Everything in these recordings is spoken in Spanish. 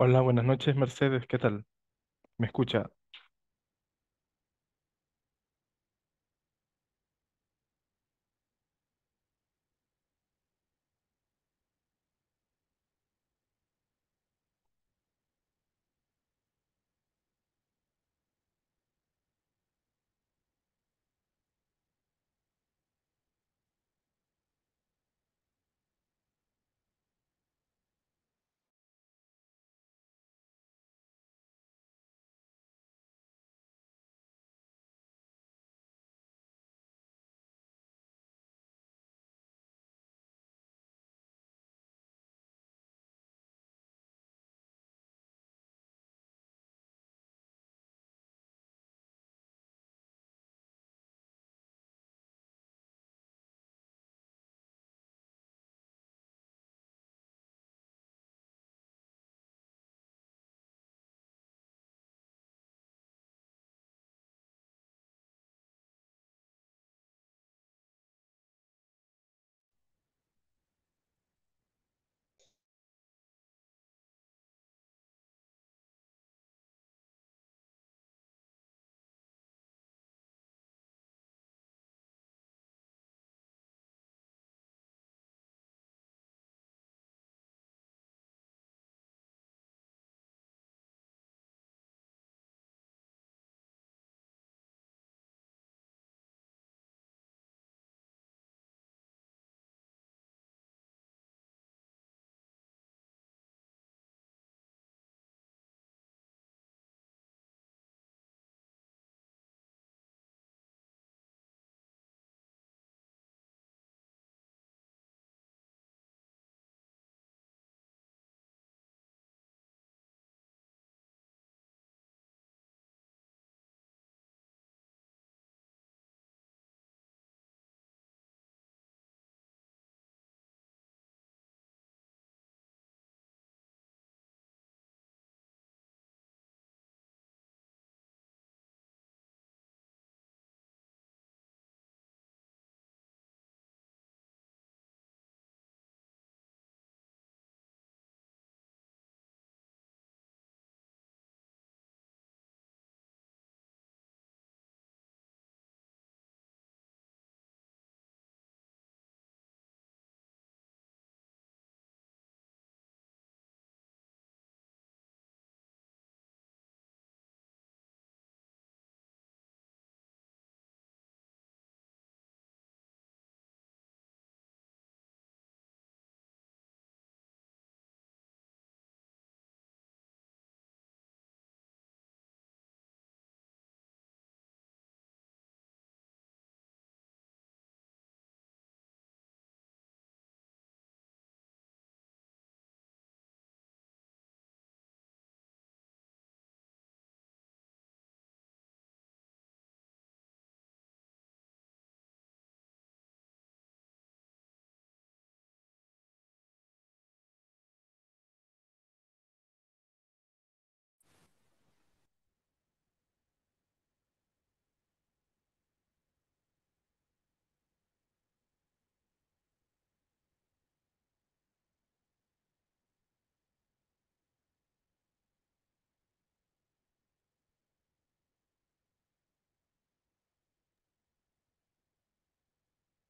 Hola, buenas noches, Mercedes, ¿qué tal? ¿Me escucha?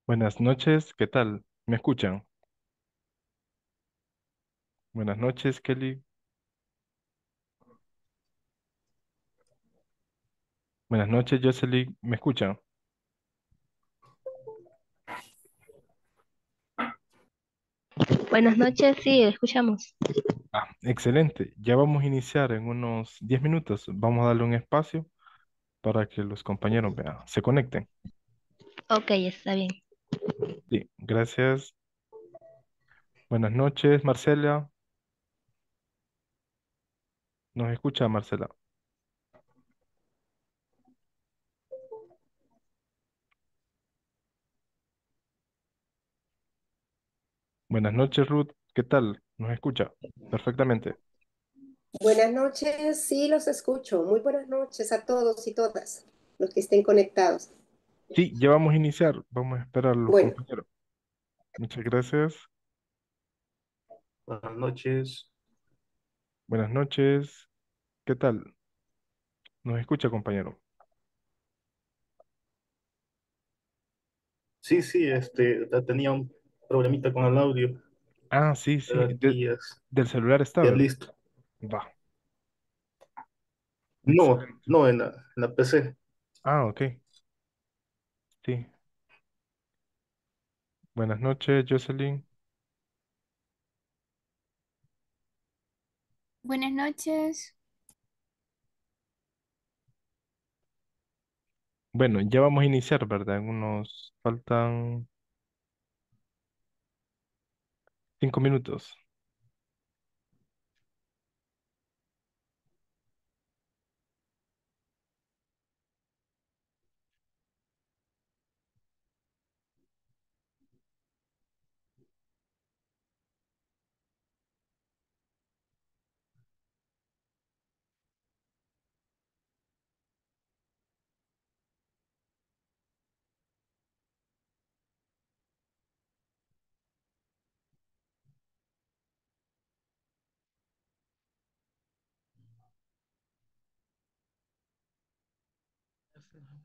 Buenas noches, ¿qué tal? ¿Me escuchan? Buenas noches, Kelly. Buenas noches, Jocelyn. ¿Me escuchan? Buenas noches, sí, escuchamos. Ah, excelente. Ya vamos a iniciar en unos 10 minutos. Vamos a darle un espacio para que los compañeros se conecten. Ok, está bien. Sí, gracias. Buenas noches, Marcela. ¿Nos escucha, Marcela? Buenas noches, Ruth. ¿Qué tal? ¿Nos escucha? Perfectamente. Buenas noches, sí los escucho. Muy buenas noches a todos y todas los que estén conectados. Sí, ya vamos a iniciar. Vamos a esperar a los compañeros. Muchas gracias. Buenas noches. Buenas noches. ¿Qué tal? ¿Nos escucha, compañero? Sí, sí, este, tenía un problemita con el audio. Ah, sí, sí. del celular estaba. Ya listo. Va. No, no, en la, en la PC. Ah, ok. Buenas noches, Jocelyn. Buenas noches. Bueno, ya vamos a iniciar, ¿verdad? Algunos faltan cinco minutos. Fernanda.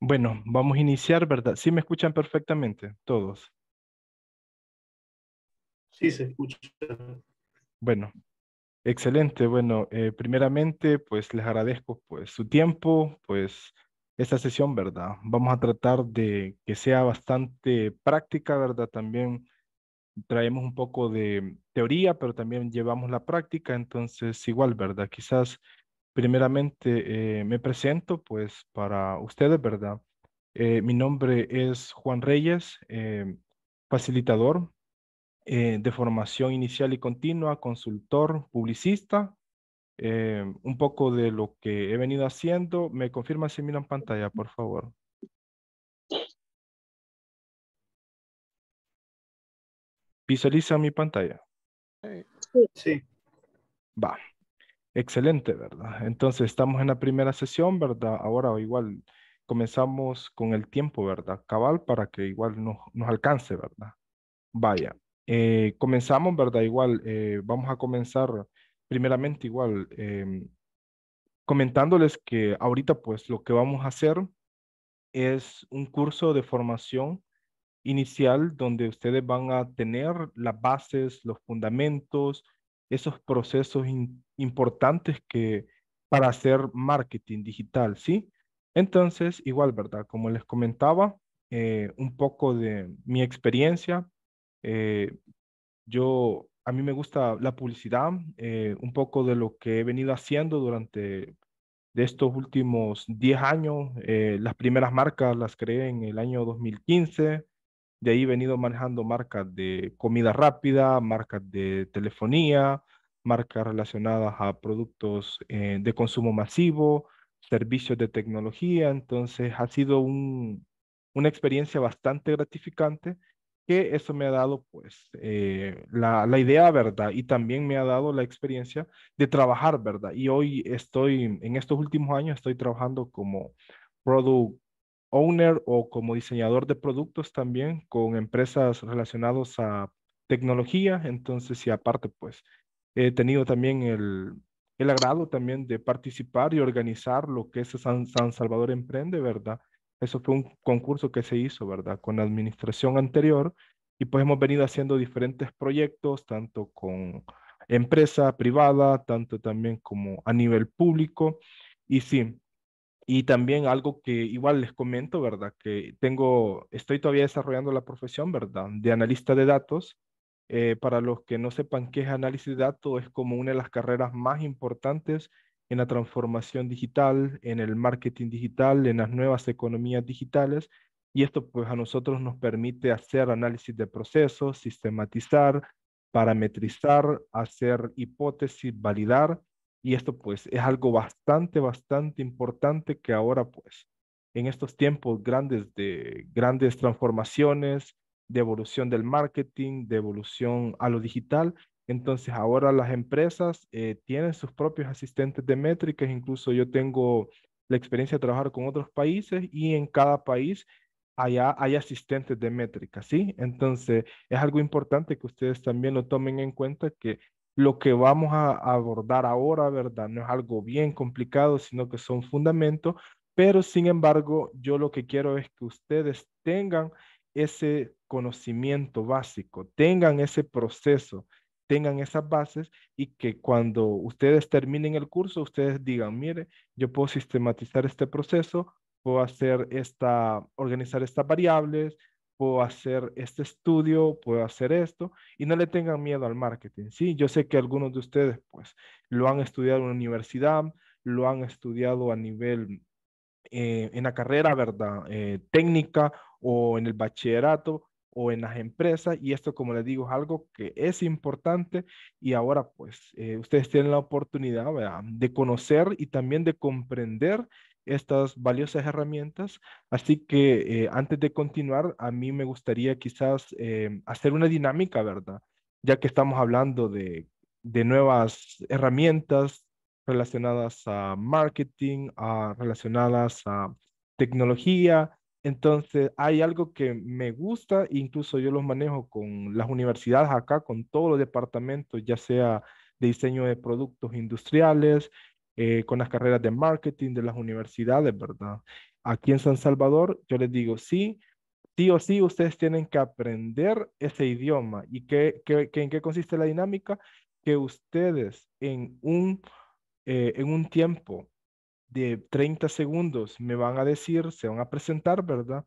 Bueno, vamos a iniciar, ¿verdad? Sí me escuchan perfectamente, todos. Sí, se escucha. Bueno, excelente. Bueno, eh, primeramente, pues les agradezco pues, su tiempo, pues esta sesión, ¿verdad? Vamos a tratar de que sea bastante práctica, ¿verdad? También traemos un poco de teoría, pero también llevamos la práctica, entonces igual, ¿verdad? Quizás Primeramente, eh, me presento pues para ustedes, ¿verdad? Eh, mi nombre es Juan Reyes, eh, facilitador de formación inicial y continua, consultor, publicista. un poco de lo que he venido haciendo. Me confirma si miran pantalla, por favor. ¿Visualiza mi pantalla? Sí. Va. Excelente, ¿verdad? Entonces estamos en la primera sesión, ¿verdad? Ahora igual comenzamos con el tiempo, ¿verdad? Cabal para que igual nos, nos alcance, ¿verdad? Vaya, eh, comenzamos, ¿verdad? Igual eh, vamos a comenzar primeramente igual em, comentándoles que ahorita pues lo que vamos a hacer es un curso de formación inicial donde ustedes van a tener las bases, los fundamentos, esos procesos importantes que para hacer marketing digital, ¿sí? Entonces, igual, ¿verdad? Como les comentaba, eh, un poco de mi experiencia, eh, yo, a mí me gusta la publicidad, eh, un poco de lo que he venido haciendo durante de estos últimos 10 años. las primeras marcas las creé en el año 2015, de ahí he venido manejando marcas de comida rápida, marcas de telefonía, marcas relacionadas a productos eh, de consumo masivo, servicios de tecnología. Entonces ha sido una experiencia bastante gratificante que eso me ha dado pues eh, la, idea, ¿verdad? Y también me ha dado la experiencia de trabajar, ¿verdad? Y hoy estoy, en estos últimos años estoy trabajando como product owner o como diseñador de productos también con empresas relacionadas a tecnología. Entonces, y aparte, pues he tenido también el, el agrado también de participar y organizar lo que es San, San Salvador Emprende, ¿verdad? Eso fue un concurso que se hizo, ¿verdad? Con la administración anterior y pues hemos venido haciendo diferentes proyectos, tanto con empresa privada, tanto también como a nivel público. Y sí, y también algo que igual les comento, ¿verdad? Que tengo, estoy todavía desarrollando la profesión, ¿verdad? De analista de datos. Eh, para los que no sepan qué es análisis de datos, es como una de las carreras más importantes en la transformación digital, en el marketing digital, en las nuevas economías digitales. Y esto pues a nosotros nos permite hacer análisis de procesos, sistematizar, parametrizar, hacer hipótesis, validar y esto pues es algo bastante, bastante importante que ahora pues en estos tiempos grandes de grandes transformaciones, de evolución del marketing, de evolución a lo digital. Entonces ahora las empresas eh, tienen sus propios asistentes de métricas, incluso yo tengo la experiencia de trabajar con otros países y en cada país allá hay asistentes de métricas, ¿sí? Entonces es algo importante que ustedes también lo tomen en cuenta que lo que vamos a abordar ahora, ¿verdad? No es algo bien complicado, sino que son fundamentos, pero sin embargo, yo lo que quiero es que ustedes tengan ese conocimiento básico, tengan ese proceso, tengan esas bases y que cuando ustedes terminen el curso, ustedes digan, mire, yo puedo sistematizar este proceso, puedo hacer esta, organizar estas variables, puedo hacer este estudio, puedo hacer esto, y no le tengan miedo al marketing, ¿sí? Yo sé que algunos de ustedes, pues, lo han estudiado en la universidad, lo han estudiado a nivel, eh, en la carrera, ¿verdad? Eh, técnica o en el bachillerato o en las empresas, y esto, como les digo, es algo que es importante, y ahora, pues, eh, ustedes tienen la oportunidad, ¿verdad? De conocer y también de comprender estas valiosas herramientas. Así que eh, antes de continuar, a mí me gustaría quizás eh, hacer una dinámica, ¿verdad? Ya que estamos hablando de, nuevas herramientas relacionadas a marketing, a, relacionadas a tecnología. Entonces, hay algo que me gusta, incluso yo los manejo con las universidades acá, con todos los departamentos, ya sea de diseño de productos industriales, eh, con las carreras de marketing de las universidades, ¿verdad? Aquí en San Salvador, yo les digo, sí, sí o sí, ustedes tienen que aprender ese idioma. ¿Y qué, qué, en qué consiste la dinámica? Que ustedes en un, eh, en un tiempo de 30 segundos me van a decir, se van a presentar, ¿verdad?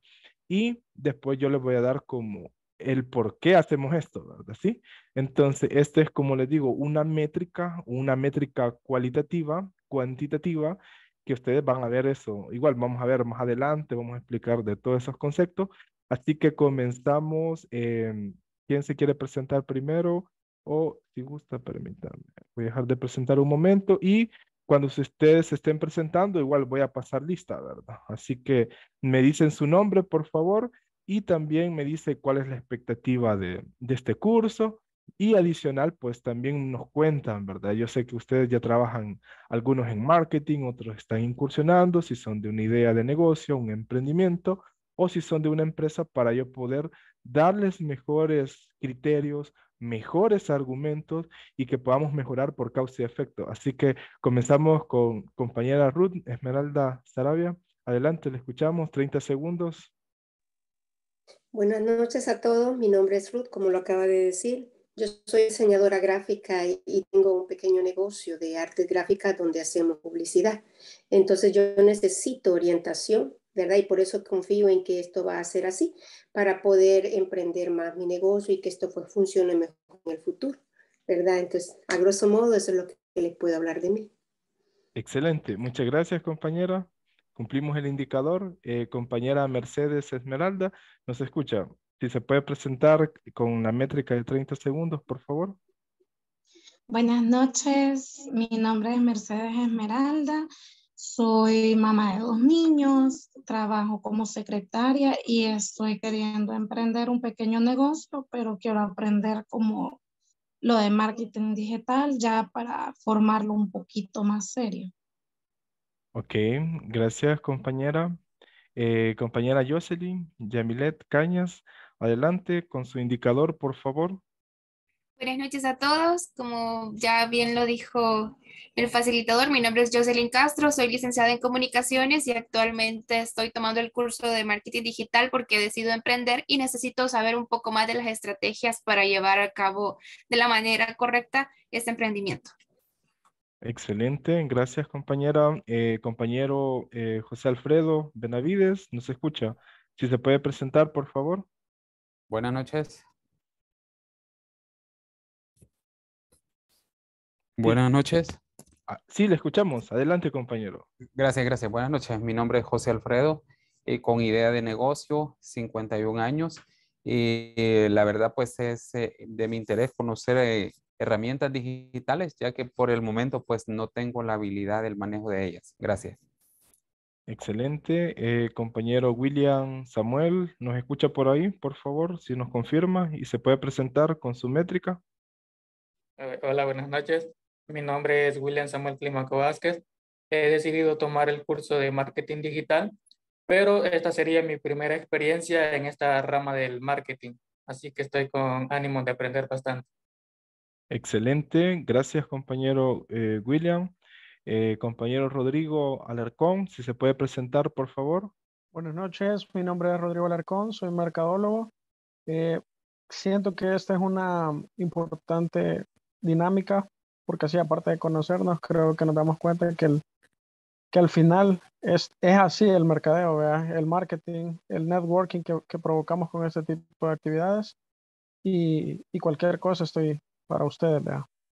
Y después yo les voy a dar como el por qué hacemos esto, ¿verdad? ¿Sí? Entonces, esto es, como les digo, una métrica, una métrica cualitativa cuantitativa que ustedes van a ver eso. Igual vamos a ver más adelante, vamos a explicar de todos esos conceptos. Así que comenzamos. Em, ¿Quién se quiere presentar primero? O si gusta, permítanme. Voy a dejar de presentar un momento y cuando ustedes se estén presentando, igual voy a pasar lista, ¿verdad? Así que me dicen su nombre, por favor, y también me dice cuál es la expectativa de, de este curso y adicional, pues también nos cuentan, ¿verdad? Yo sé que ustedes ya trabajan, algunos en marketing, otros están incursionando, si son de una idea de negocio, un emprendimiento, o si son de una empresa para yo poder darles mejores criterios, mejores argumentos y que podamos mejorar por causa y efecto. Así que comenzamos con compañera Ruth Esmeralda Sarabia. Adelante, le escuchamos, 30 segundos. Buenas noches a todos, mi nombre es Ruth, como lo acaba de decir. Yo soy diseñadora gráfica y, tengo un pequeño negocio de artes gráfica donde hacemos publicidad. Entonces yo necesito orientación, ¿verdad? Y por eso confío en que esto va a ser así, para poder emprender más mi negocio y que esto pues, funcione mejor en el futuro, ¿verdad? Entonces, a grosso modo, eso es lo que les puedo hablar de mí. Excelente. Muchas gracias, compañera. Cumplimos el indicador. Eh, compañera Mercedes Esmeralda, ¿nos escucha? Si se puede presentar con una métrica de 30 segundos, por favor. Buenas noches, mi nombre es Mercedes Esmeralda, soy mamá de dos niños, trabajo como secretaria y estoy queriendo emprender un pequeño negocio, pero quiero aprender como lo de marketing digital ya para formarlo un poquito más serio. Ok, gracias compañera. Eh, compañera Jocelyn, Yamilet Cañas, Adelante con su indicador, por favor. Buenas noches a todos. Como ya bien lo dijo el facilitador, mi nombre es Jocelyn Castro, soy licenciada en comunicaciones y actualmente estoy tomando el curso de marketing digital porque decido emprender y necesito saber un poco más de las estrategias para llevar a cabo de la manera correcta este emprendimiento. Excelente, gracias compañera. Eh, compañero eh, José Alfredo Benavides, ¿nos escucha? Si se puede presentar, por favor. Buenas noches. Buenas noches. Ah, sí, le escuchamos. Adelante, compañero. Gracias, gracias. Buenas noches. Mi nombre es José Alfredo, eh, con idea de negocio, 51 años. Y eh, la verdad, pues es eh, de mi interés conocer herramientas digitales, ya que por el momento, pues no tengo la habilidad del manejo de ellas. Gracias. Excelente. Eh, compañero William Samuel, ¿nos escucha por ahí, por favor? Si nos confirma y se puede presentar con su métrica. Eh, hola, buenas noches. Mi nombre es William Samuel Climaco Vázquez. He decidido tomar el curso de marketing digital, pero esta sería mi primera experiencia en esta rama del marketing. Así que estoy con ánimo de aprender bastante. Excelente. Gracias, compañero eh, William. Eh, compañero Rodrigo Alarcón, si se puede presentar, por favor. Buenas noches, mi nombre es Rodrigo Alarcón, soy mercadólogo. Eh, siento que esta es una importante dinámica, porque así aparte de conocernos, creo que nos damos cuenta que, el, que al final es, así el mercadeo, el marketing, el networking que, provocamos con este tipo de actividades y, cualquier cosa estoy para ustedes.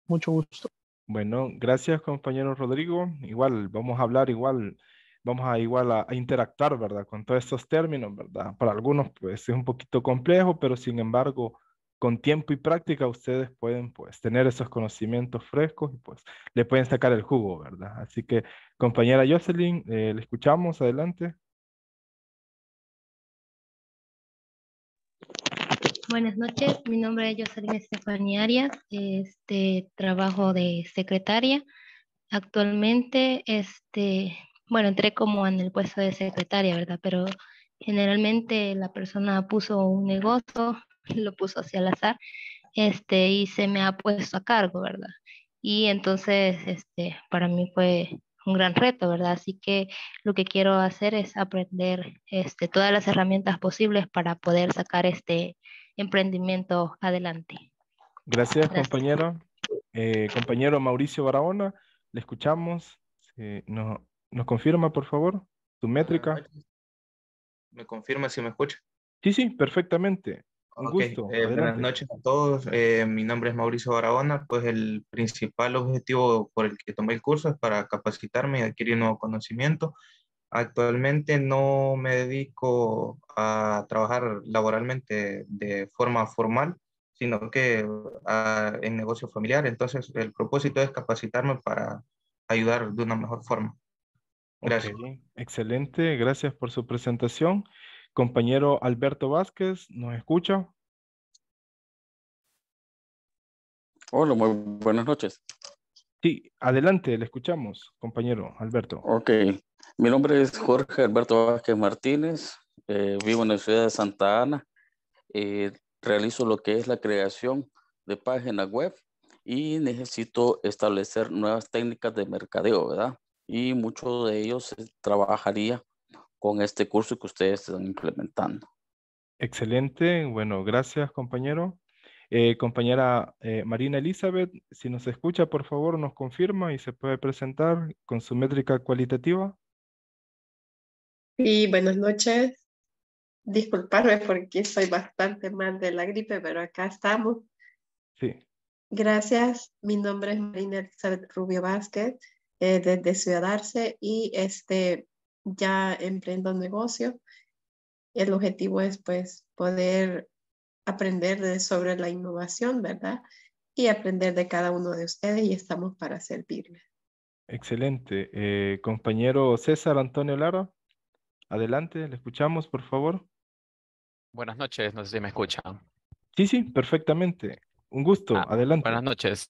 Mucho gusto. Bueno, gracias compañero Rodrigo. Igual, vamos a hablar igual, vamos a igual a, interactuar, ¿verdad? Con todos estos términos, ¿verdad? Para algunos pues es un poquito complejo, pero sin embargo, con tiempo y práctica ustedes pueden pues tener esos conocimientos frescos y pues le pueden sacar el jugo, ¿verdad? Así que compañera Jocelyn, eh, le escuchamos, adelante. buenas noches. Mi nombre es Jocelyn Estefani Arias. Este, trabajo de secretaria. Actualmente, este, bueno, entré como en el puesto de secretaria, ¿verdad? Pero generalmente la persona puso un negocio, lo puso hacia el azar, este, y se me ha puesto a cargo, ¿verdad? Y entonces, este, para mí fue un gran reto, ¿verdad? Así que lo que quiero hacer es aprender este, todas las herramientas posibles para poder sacar este, emprendimiento. adelante. Gracias, compañero. Eh, compañero Mauricio Barahona, le escuchamos. Eh, no, ¿Nos confirma, por favor, su ah, métrica? ¿Me confirma si me escucha? Sí, sí, perfectamente. Un gusto. Eh, buenas noches a todos. Eh, mi nombre es Mauricio Barahona. Pues el principal objetivo por el que tomé el curso es para capacitarme y adquirir nuevo conocimiento Actualmente no me dedico a trabajar laboralmente de forma formal, sino que ah, en negocio familiar. Entonces, el propósito es capacitarme para ayudar de una mejor forma. Gracias. Excelente, gracias por su presentación. Compañero Alberto Vázquez, ¿nos escucha? Hola, muy buenas noches. Sí, adelante, le escuchamos, compañero Alberto. Ok, mi nombre es Jorge Alberto Vázquez Martínez, eh, vivo en la ciudad de Santa Ana, eh, realizo lo que es la creación de páginas web y necesito establecer nuevas técnicas de mercadeo, ¿verdad? Y mucho de ellos trabajaría con este curso que ustedes están implementando. Excelente, bueno, gracias compañero. Eh, compañera Marina Elizabeth, si nos escucha, por favor, nos confirma y se puede presentar con su métrica cualitativa. Y buenas noches. Disculparme porque soy bastante mal de la gripe, pero acá estamos. Sí. Gracias. Mi nombre es Marina Elizabeth Rubio Vázquez, eh, desde Ciudad Arce y este, ya emprendo negocio. El objetivo es pues poder aprender sobre la innovación, ¿verdad? Y aprender de cada uno de ustedes y estamos para servirles. Excelente. Eh, compañero César Antonio Lara. Adelante, le escuchamos, por favor. Buenas noches, no sé si me escuchan. Sí, sí, perfectamente. Un gusto, ah, adelante. Buenas noches.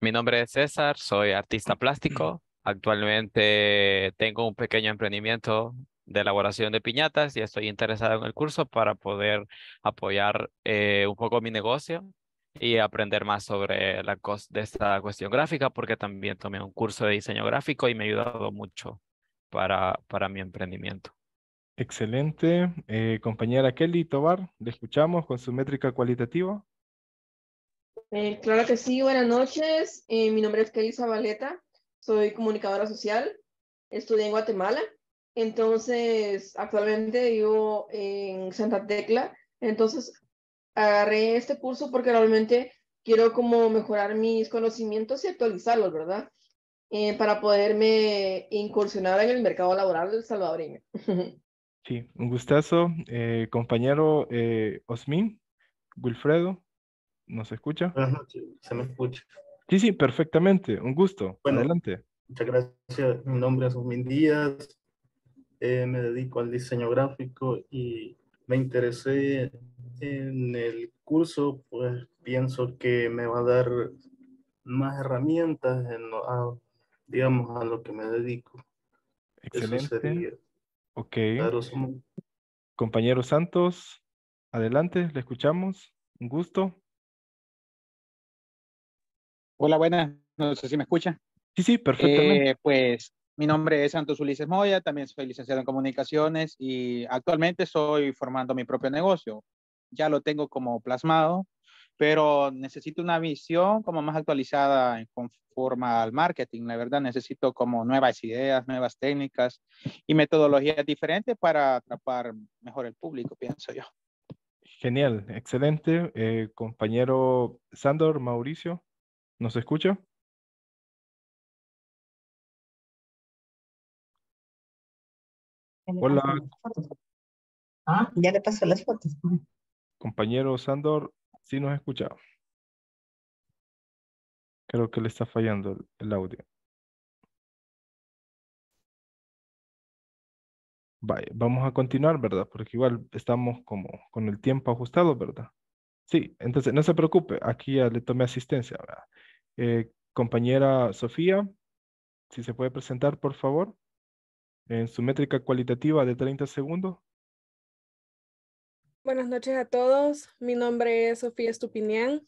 Mi nombre es César, soy artista plástico. Actualmente tengo un pequeño emprendimiento de elaboración de piñatas y estoy interesado en el curso para poder apoyar eh, un poco mi negocio y aprender más sobre la de esta cuestión gráfica porque también tomé un curso de diseño gráfico y me ha ayudado mucho para, para mi emprendimiento. Excelente. Eh, compañera Kelly Tobar, le escuchamos con su métrica cualitativa. Eh, claro que sí, buenas noches. Eh, mi nombre es Kelly Zabaleta, soy comunicadora social, estudié en Guatemala, entonces actualmente vivo en Santa Tecla, entonces agarré este curso porque realmente quiero como mejorar mis conocimientos y actualizarlos, ¿verdad? para poderme incursionar en el mercado laboral del salvadoreño. Sí, un gustazo, eh, compañero eh, Osmin, Wilfredo, ¿nos escucha? Buenas sí, se me escucha. Sí, sí, perfectamente, un gusto. Adelante. Muchas gracias, mi nombre es Osmin Díaz, eh, me dedico al diseño gráfico y me interesé en el curso, pues pienso que me va a dar más herramientas, en, a, digamos, a lo que me dedico. Excelente. Ok. Compañero Santos, adelante, le escuchamos. Un gusto. Hola, buenas. No sé si me escucha. Sí, sí, perfectamente. Eh, pues mi nombre es Santos Ulises Moya, también soy licenciado en comunicaciones y actualmente estoy formando mi propio negocio. Ya lo tengo como plasmado, pero necesito una visión como más actualizada en forma al marketing. La verdad, necesito como nuevas ideas, nuevas técnicas y metodologías diferentes para atrapar mejor el público, pienso yo. Genial, excelente. Eh, compañero Sandor, Mauricio, ¿nos escucha? Hola. Ah, ya le pasó las fotos. Compañero Sandor, Sí nos escuchado. Creo que le está fallando el, audio. Vaya, vamos a continuar, ¿verdad? Porque igual estamos como con el tiempo ajustado, ¿verdad? Sí, entonces no se preocupe, aquí ya le tomé asistencia, ¿verdad? Eh, compañera Sofía, si se puede presentar, por favor, en su métrica cualitativa de 30 segundos. Buenas noches a todos. Mi nombre es Sofía Estupinián.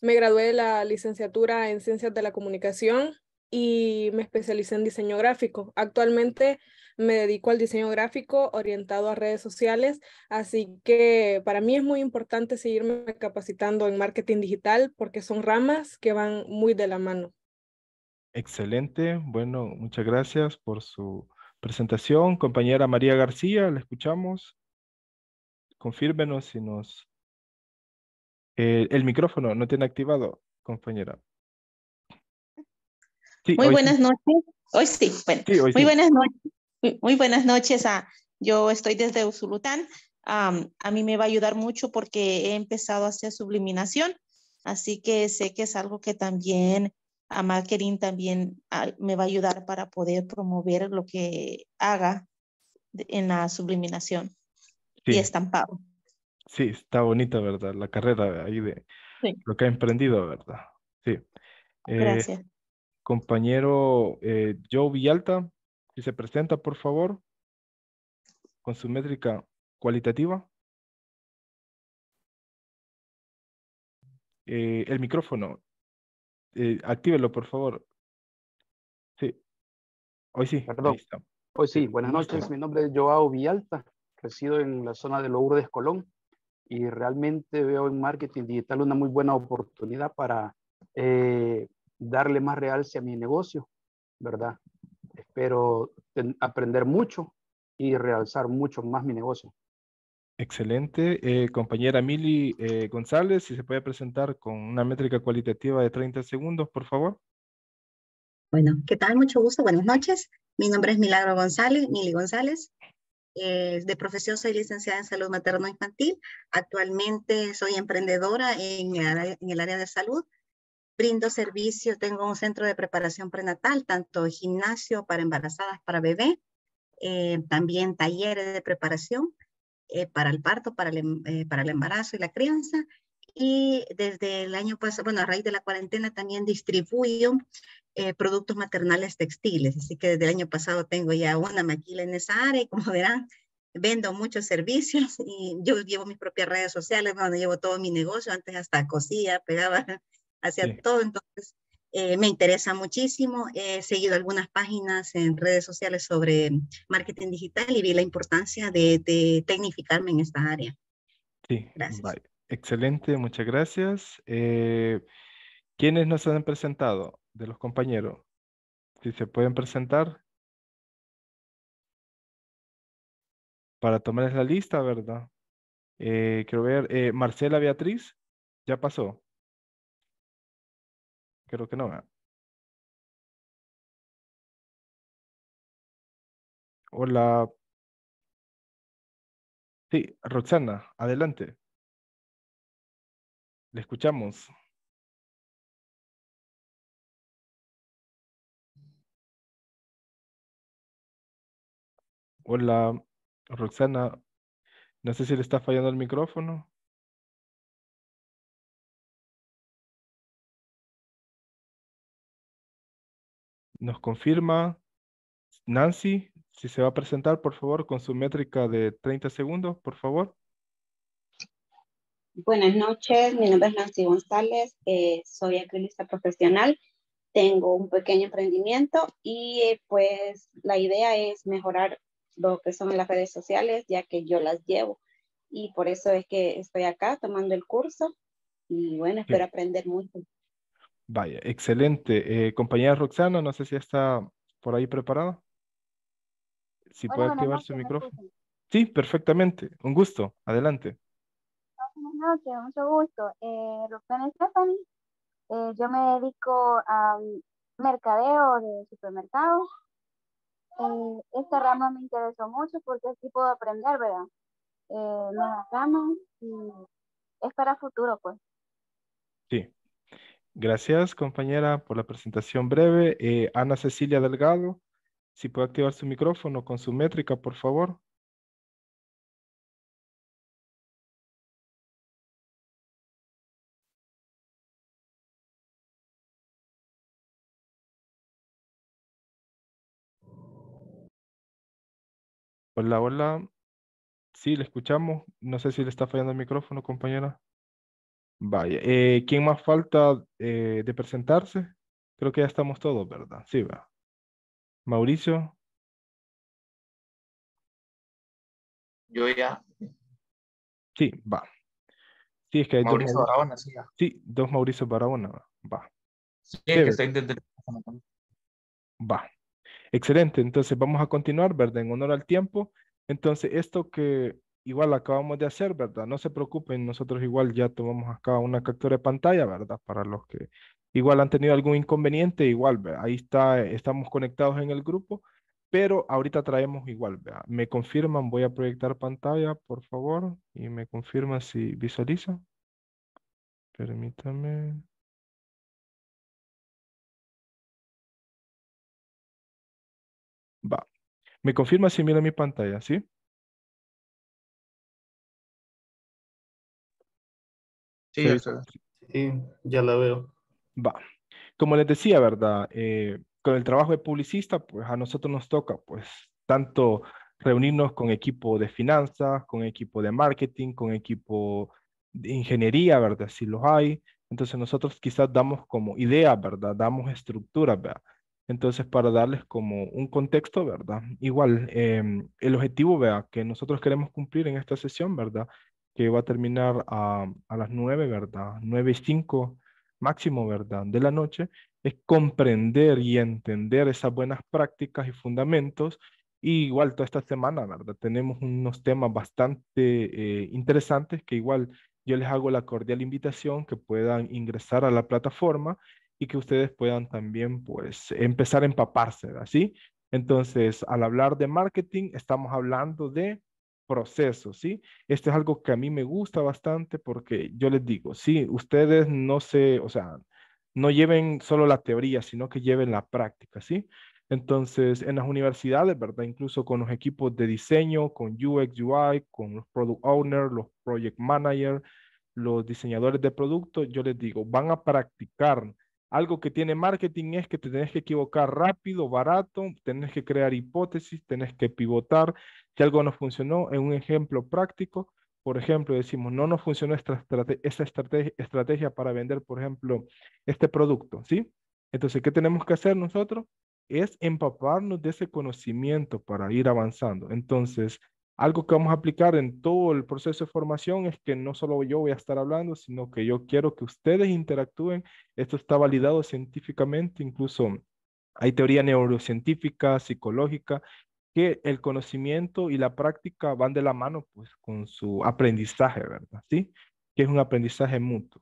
Me gradué de la licenciatura en Ciencias de la Comunicación y me especialicé en diseño gráfico. Actualmente me dedico al diseño gráfico orientado a redes sociales, así que para mí es muy importante seguirme capacitando en marketing digital porque son ramas que van muy de la mano. Excelente, bueno, muchas gracias por su presentación. Compañera María García, la escuchamos confírmenos si nos... Eh, el micrófono no tiene activado, compañera. Muy buenas noches. Hoy sí, muy buenas noches. Muy, buenas noches. A, yo estoy desde Usulután. a mí me va a ayudar mucho porque he empezado a hacer subliminación, así que sé que es algo que también a marketing también me va a ayudar para poder promover lo que haga en la subliminación sí. y estampado. Sí, está bonita, ¿verdad? La carrera ahí de lo que ha emprendido, ¿verdad? Sí. Eh, Gracias. compañero eh, Joe Villalta, si se presenta, por favor, con su métrica cualitativa. Eh, el micrófono, eh, actívelo, por favor. Sí, hoy sí. Perdón. Hoy sí, buenas noches. Mi nombre es Joao Villalta. Resido en la zona de Lourdes Colón y realmente veo en marketing digital una muy buena oportunidad para eh, darle más realce a mi negocio, ¿verdad? Espero aprender mucho y realzar mucho más mi negocio. Excelente. Eh, compañera Mili eh, González, si se puede presentar con una métrica cualitativa de 30 segundos, por favor. Bueno, ¿qué tal? Mucho gusto. Buenas noches. Mi nombre es Milagro González, Mili González. Eh, de profesión soy licenciada en salud materno-infantil. Actualmente soy emprendedora en el, área, de salud. Brindo servicios, tengo un centro de preparación prenatal, tanto gimnasio para embarazadas, para bebé, eh, también talleres de preparación eh, para el parto, para em, para el embarazo y la crianza. Y desde el año pasado, bueno, a raíz de la cuarentena también distribuyo eh, productos maternales textiles. Así que desde el año pasado tengo ya una maquila en esa área y como verán, vendo muchos servicios y yo llevo mis propias redes sociales, donde llevo todo mi negocio, antes hasta cosía, pegaba, hacía todo, entonces eh, me interesa muchísimo. He seguido algunas páginas en redes sociales sobre marketing digital y vi la importancia de, tecnificarme en esta área. Sí, Excelente, muchas gracias. Eh, ¿Quiénes nos han presentado? de los compañeros. Si se pueden presentar. Para tomar la lista, ¿verdad? Eh, quiero ver, eh, Marcela Beatriz, ya pasó. Creo que no. Hola. Sí, Roxana, adelante. Le escuchamos. Hola, Roxana. No sé si le está fallando el micrófono. Nos confirma Nancy, si se va a presentar, por favor, con su métrica de 30 segundos, por favor. Buenas noches, mi nombre es Nancy González, eh, soy acrilista profesional, tengo un pequeño emprendimiento y eh, pues la idea es mejorar lo que son las redes sociales, ya que yo las llevo. Y por eso es que estoy acá tomando el curso y bueno, espero aprender mucho. Vaya, excelente. Eh, compañera Roxana, no sé si está por ahí preparada. Si puede activar su micrófono. Sí, perfectamente. Un gusto. Adelante. Buenas noches, mucho gusto. Eh, Roxana Stephanie. Eh, yo me dedico a mercadeo de supermercados eh, esta rama me interesó mucho porque así puedo aprender, ¿verdad? Eh, Nos rama y es para futuro, pues. Sí. Gracias, compañera, por la presentación breve. Eh, Ana Cecilia Delgado, si puede activar su micrófono con su métrica, por favor. Hola, pues, hola. Sí, le escuchamos. No sé si le está fallando el micrófono, compañera. Vaya. Eh, ¿Quién más falta eh, de presentarse? Creo que ya estamos todos, ¿verdad? Sí, va. Mauricio. Yo ya. Sí, va. Sí, es que hay Mauricio Barahona, sí, Sí, dos Mauricio Barahona, va. Sí, que está intentando. Va. Excelente, entonces vamos a continuar, ¿verdad? En honor al tiempo. Entonces, esto que igual acabamos de hacer, ¿verdad? No se preocupen, nosotros igual ya tomamos acá una captura de pantalla, ¿verdad? Para los que igual han tenido algún inconveniente, igual, ¿verdad? ahí está, estamos conectados en el grupo, pero ahorita traemos igual, ¿verdad? Me confirman, voy a proyectar pantalla, por favor, y me confirman si visualiza. Permítame. Me confirma si mira mi pantalla, ¿sí? Sí, ya la veo. Va. Como les decía, ¿verdad? Eh, con el trabajo de publicista, pues a nosotros nos toca, pues, tanto reunirnos con equipo de finanzas, con equipo de marketing, con equipo de ingeniería, ¿verdad? Si los hay. Entonces nosotros quizás damos como idea, ¿verdad? Damos estructura, ¿verdad? Entonces, para darles como un contexto, ¿verdad? Igual, em, el objetivo, vea, que nosotros queremos cumplir en esta sesión, ¿verdad? Que va a terminar a, ah, a las nueve, ¿verdad? Nueve y cinco máximo, ¿verdad? De la noche, es comprender y entender esas buenas prácticas y fundamentos. Y igual, toda esta semana, ¿verdad? Tenemos unos temas bastante eh, interesantes que igual yo les hago la cordial invitación que puedan ingresar a la plataforma y que ustedes puedan también pues empezar a empaparse, ¿sí? Entonces, al hablar de marketing, estamos hablando de procesos, ¿sí? Esto es algo que a mí me gusta bastante porque yo les digo, sí, ustedes no se, o sea, no lleven solo la teoría, sino que lleven la práctica, ¿sí? Entonces, en las universidades, ¿verdad? Incluso con los equipos de diseño, con UX, UI, con los product owners, los project managers, los diseñadores de productos, yo les digo, van a practicar algo que tiene marketing es que te tenés que equivocar rápido, barato, tenés que crear hipótesis, tenés que pivotar. Si algo no funcionó, en un ejemplo práctico, por ejemplo, decimos, no nos funcionó esta, estrategia, estrategia, para vender, por ejemplo, este producto, ¿sí? Entonces, ¿qué tenemos que hacer nosotros? Es empaparnos de ese conocimiento para ir avanzando. Entonces, algo que vamos a aplicar en todo el proceso de formación es que no solo yo voy a estar hablando, sino que yo quiero que ustedes interactúen. Esto está validado científicamente, incluso hay teoría neurocientífica, psicológica, que el conocimiento y la práctica van de la mano pues con su aprendizaje, ¿verdad? ¿Sí? Que es un aprendizaje mutuo.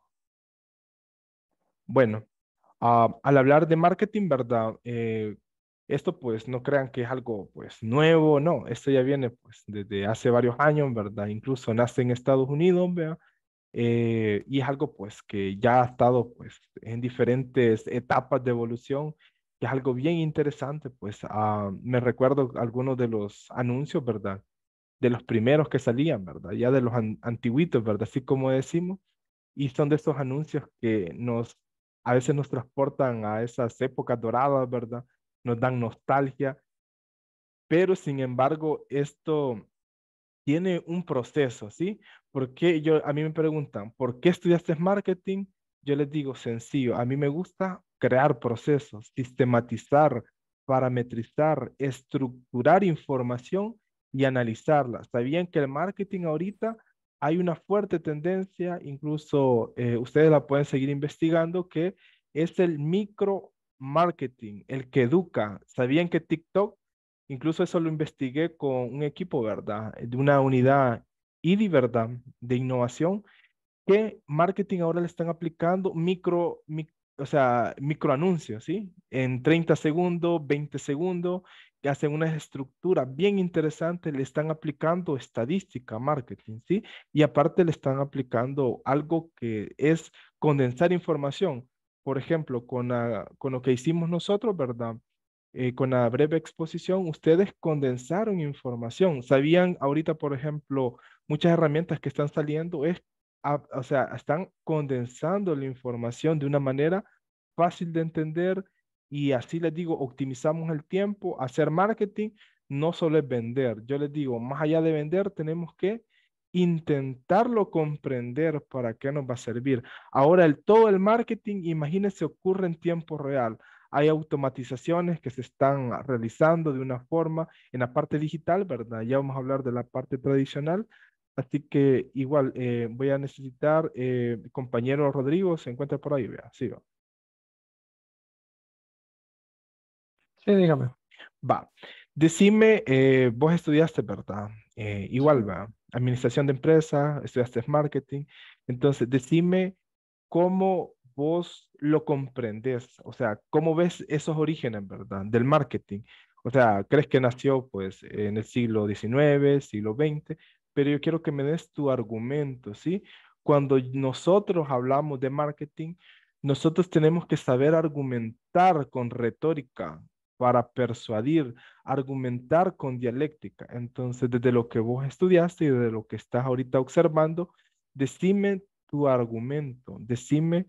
Bueno, ah, al hablar de marketing, ¿verdad? Eh, esto pues no crean que es algo pues nuevo, no, esto ya viene pues desde hace varios años, ¿verdad? Incluso nace en Estados Unidos, ¿verdad? Eh, y es algo pues que ya ha estado pues en diferentes etapas de evolución, que es algo bien interesante, pues ah, me recuerdo algunos de los anuncios, ¿verdad? De los primeros que salían, ¿verdad? Ya de los antiguitos, ¿verdad? Así como decimos, y son de esos anuncios que nos, a veces nos transportan a esas épocas doradas, ¿verdad? nos dan nostalgia, pero sin embargo esto tiene un proceso, ¿sí? Porque yo, a mí me preguntan, ¿por qué estudiaste marketing? Yo les digo sencillo, a mí me gusta crear procesos, sistematizar, parametrizar, estructurar información y analizarla. Sabían que el marketing ahorita hay una fuerte tendencia, incluso eh, ustedes la pueden seguir investigando, que es el micro marketing, el que educa. ¿Sabían que TikTok? Incluso eso lo investigué con un equipo, ¿verdad? De una unidad IDI, ¿verdad? De innovación, que marketing ahora le están aplicando micro, o sea, microanuncios, ¿sí? En 30 segundos, 20 segundos, que hacen una estructura bien interesante, le están aplicando estadística, marketing, ¿sí? Y aparte le están aplicando algo que es condensar información por ejemplo, con, con lo que hicimos nosotros, ¿verdad? Eh, con la breve exposición, ustedes condensaron información. Sabían ahorita, por ejemplo, muchas herramientas que están saliendo es, o sea, están condensando la información de una manera fácil de entender y así les digo, optimizamos el tiempo. Hacer marketing no solo es vender. Yo les digo, más allá de vender, tenemos que intentarlo comprender para qué nos va a servir. Ahora, el, todo el marketing, imagínense, ocurre en tiempo real. Hay automatizaciones que se están realizando de una forma en la parte digital, ¿verdad? Ya vamos a hablar de la parte tradicional. Así que igual eh, voy a necesitar, eh, compañero Rodrigo, se encuentra por ahí, vea, sí. Sí, dígame. Va. Decime, eh, vos estudiaste, ¿verdad? igual, va administración de empresa, estudiaste marketing. Entonces, decime cómo vos lo comprendes, o sea, cómo ves esos orígenes, ¿verdad? Del marketing. O sea, crees que nació pues en el siglo XIX, siglo XX, pero yo quiero que me des tu argumento, ¿sí? Cuando nosotros hablamos de marketing, nosotros tenemos que saber argumentar con retórica, para persuadir, argumentar con dialéctica. Entonces, desde lo que vos estudiaste y desde lo que estás ahorita observando, decime tu argumento, decime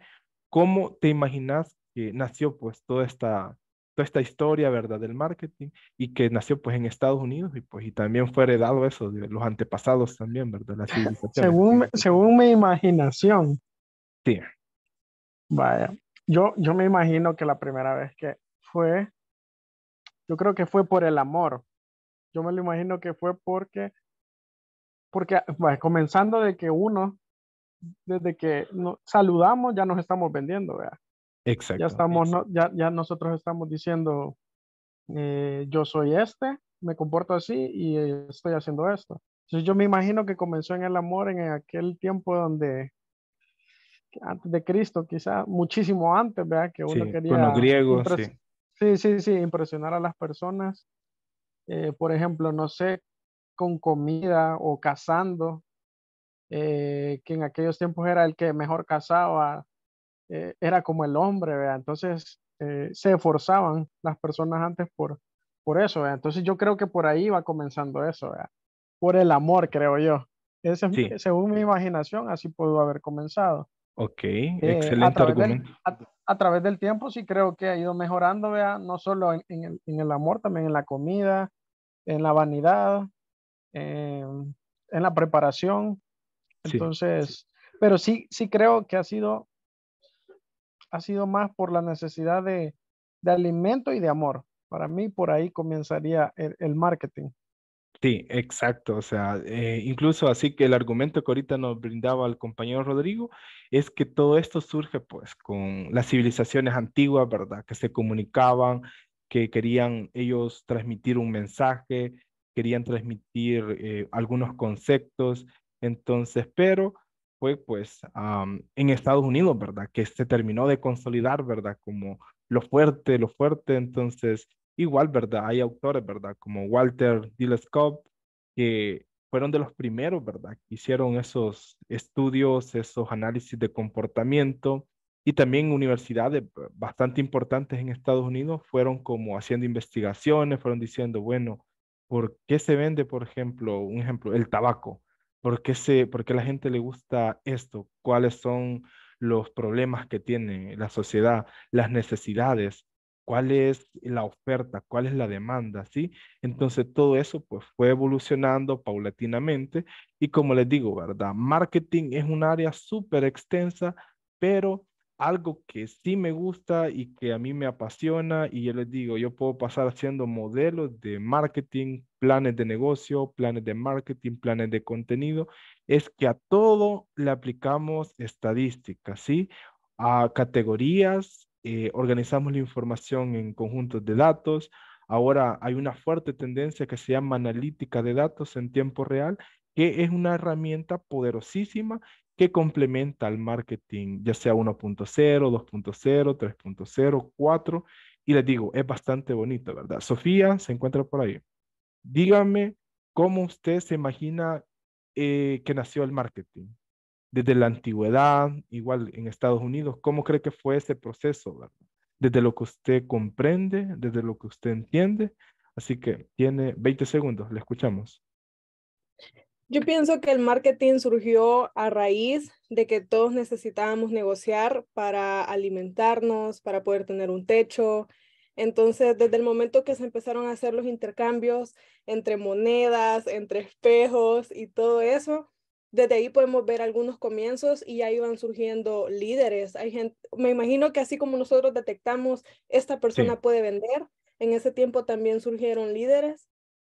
cómo te imaginas que nació pues toda esta, toda esta historia, ¿verdad?, del marketing y que nació pues en Estados Unidos y pues y también fue heredado eso de los antepasados también, ¿verdad? La civilización. según, según mi imaginación. Vaya, yo, yo me imagino que la primera vez que fue yo creo que fue por el amor. Yo me lo imagino que fue porque, porque ah, comenzando de que uno, desde que nos saludamos, ya nos estamos vendiendo, ¿verdad? Exacto. Ya, estamos, ya, nosotros estamos diciendo, eh, yo soy este, me comporto así y estoy haciendo esto. Entonces yo me imagino que comenzó en el amor en aquel tiempo donde antes de Cristo, quizá muchísimo antes, ¿verdad? Que uno quería con los griegos, sí. Sí, sí, sí, impresionar a las personas. Eh, por ejemplo, no sé, con comida o cazando, eh, que en aquellos tiempos era el que mejor cazaba, eh, era como el hombre, ¿verdad? Entonces se esforzaban las personas antes por, por eso, ¿verdad? Entonces yo creo que por ahí va comenzando eso, ¿verdad? Por el amor, creo yo. Según mi imaginación, así pudo haber comenzado. Ok, excelente argumento a través del tiempo sí creo que ha ido mejorando, ¿vea? no solo en, el, amor, también en la comida, en la vanidad, em, en la preparación. Entonces, pero sí, sí creo que ha sido, ha sido más por la necesidad de, alimento y de amor. Para mí por ahí comenzaría el marketing. Sí, exacto. O sea, eh, incluso así que el argumento que ahorita nos brindaba el compañero Rodrigo es que todo esto surge pues con las civilizaciones antiguas, ¿verdad? Que se comunicaban, que querían ellos transmitir un mensaje, querían transmitir eh, algunos conceptos. Entonces, pero fue pues en Estados Unidos, ¿verdad? Que se terminó de consolidar, ¿verdad? Como lo fuerte, lo fuerte. Entonces, Igual, ¿verdad? Hay autores, ¿verdad? Como Walter Scott, que fueron de los primeros, ¿verdad? Que hicieron esos estudios, esos análisis de comportamiento y también universidades bastante importantes en Estados Unidos fueron como haciendo investigaciones, fueron diciendo, bueno, ¿por qué se vende, por ejemplo, un ejemplo, el tabaco? ¿Por qué, se, por qué la gente le gusta esto? ¿Cuáles son los problemas que tiene la sociedad, las necesidades? cuál es la oferta, cuál es la demanda, ¿sí? Entonces todo eso pues fue evolucionando paulatinamente y como les digo, ¿verdad? Marketing es un área súper extensa, pero algo que sí me gusta y que a mí me apasiona y yo les digo, yo puedo pasar haciendo modelos de marketing, planes de negocio, planes de marketing, planes de contenido, es que a todo le aplicamos estadísticas, ¿sí? A categorías, eh, organizamos la información en conjuntos de datos. Ahora hay una fuerte tendencia que se llama analítica de datos en tiempo real, que es una herramienta poderosísima que complementa al marketing, ya sea 1.0, 2.0, 3.0, 4. Y les digo, es bastante bonito, ¿verdad? Sofía se encuentra por ahí. Dígame cómo usted se imagina eh, que nació el marketing desde la antigüedad, igual en Estados Unidos, ¿cómo cree que fue ese proceso? Desde lo que usted comprende, desde lo que usted entiende. Así que tiene 20 segundos, le escuchamos. Yo pienso que el marketing surgió a raíz de que todos necesitábamos negociar para alimentarnos, para poder tener un techo. Entonces, desde el momento que se empezaron a hacer los intercambios entre monedas, entre espejos y todo eso, desde ahí podemos ver algunos comienzos y ahí iban surgiendo líderes. Hay gente, me imagino que así como nosotros detectamos, esta persona puede vender, en ese tiempo también surgieron líderes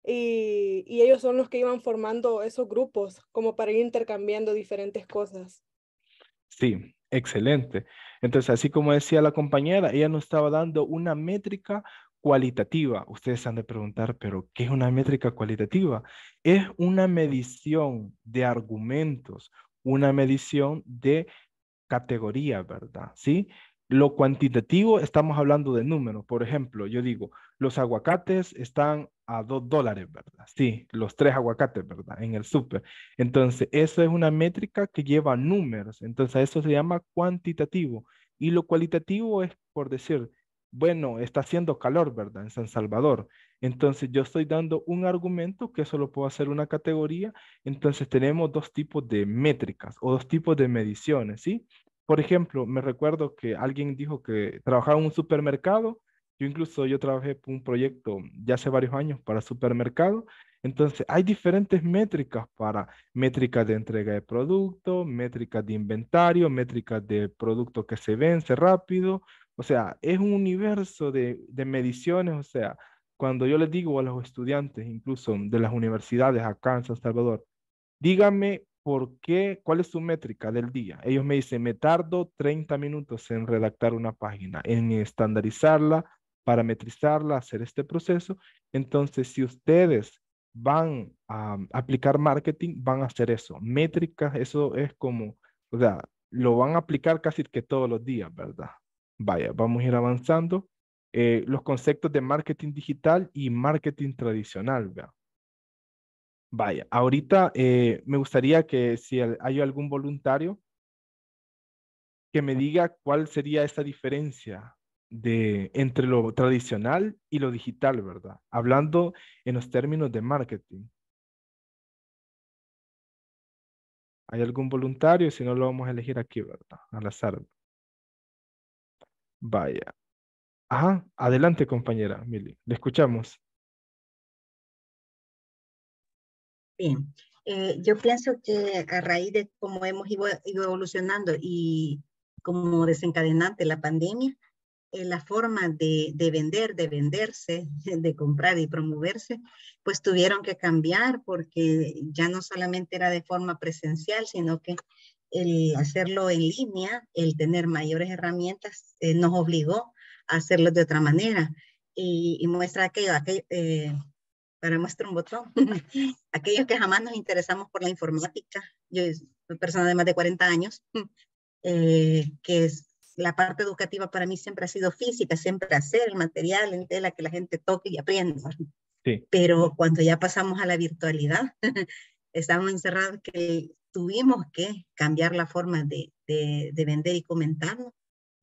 y, y, ellos son los que iban formando esos grupos como para ir intercambiando diferentes cosas. Sí, excelente. Entonces, así como decía la compañera, ella nos estaba dando una métrica cualitativa. Ustedes han de preguntar, pero ¿qué es una métrica cualitativa? Es una medición de argumentos, una medición de categoría, ¿verdad? ¿Sí? Lo cuantitativo, estamos hablando de números. Por ejemplo, yo digo, los aguacates están a dos dólares, ¿verdad? Sí, los tres aguacates, ¿verdad? En el súper. Entonces, eso es una métrica que lleva números. Entonces, eso se llama cuantitativo. Y lo cualitativo es, por decir, bueno, está haciendo calor, ¿verdad? En San Salvador. Entonces yo estoy dando un argumento que solo puedo hacer una categoría. Entonces tenemos dos tipos de métricas o dos tipos de mediciones, ¿sí? Por ejemplo, me recuerdo que alguien dijo que trabajaba en un supermercado. Yo incluso yo trabajé un proyecto ya hace varios años para supermercado. Entonces, hay diferentes métricas para métricas de entrega de producto, métricas de inventario, métricas de producto que se vence rápido, o sea, es un universo de, mediciones, o sea, cuando yo les digo a los estudiantes, incluso de las universidades acá en San Salvador, díganme por qué, cuál es su métrica del día. Ellos me dicen, me tardo 30 minutos en redactar una página, en estandarizarla, parametrizarla, hacer este proceso. Entonces, si ustedes van a um, aplicar marketing, van a hacer eso. Métricas, eso es como, o sea, lo van a aplicar casi que todos los días, ¿verdad? Vaya, vamos a ir avanzando. Eh, los conceptos de marketing digital y marketing tradicional. Vaya, ahorita eh, me gustaría que si hay algún voluntario que me diga cuál sería esa diferencia de, entre lo tradicional y lo digital, ¿verdad? Hablando en los términos de marketing. ¿Hay algún voluntario? Si no, lo vamos a elegir aquí, ¿verdad? Al azar. Vaya. Ajá, adelante compañera Mili, le escuchamos. Bien, eh, yo pienso que a raíz de cómo hemos ido, evolucionando y como desencadenante la pandemia, eh, la forma de, vender, de venderse, de comprar y promoverse, pues tuvieron que cambiar porque ya no solamente era de forma presencial, sino que el hacerlo en línea, el tener mayores herramientas, eh, nos obligó a hacerlo de otra manera. Y, muestra aquello, eh, para muestra un botón, aquellos que jamás nos interesamos por la informática, yo soy persona de más de 40 años, eh, que es, la parte educativa para mí siempre ha sido física, siempre hacer el material en tela que la gente toque y aprenda. Pero cuando ya pasamos a la virtualidad, estamos encerrados que tuvimos que cambiar la forma de, de, vender y comentar.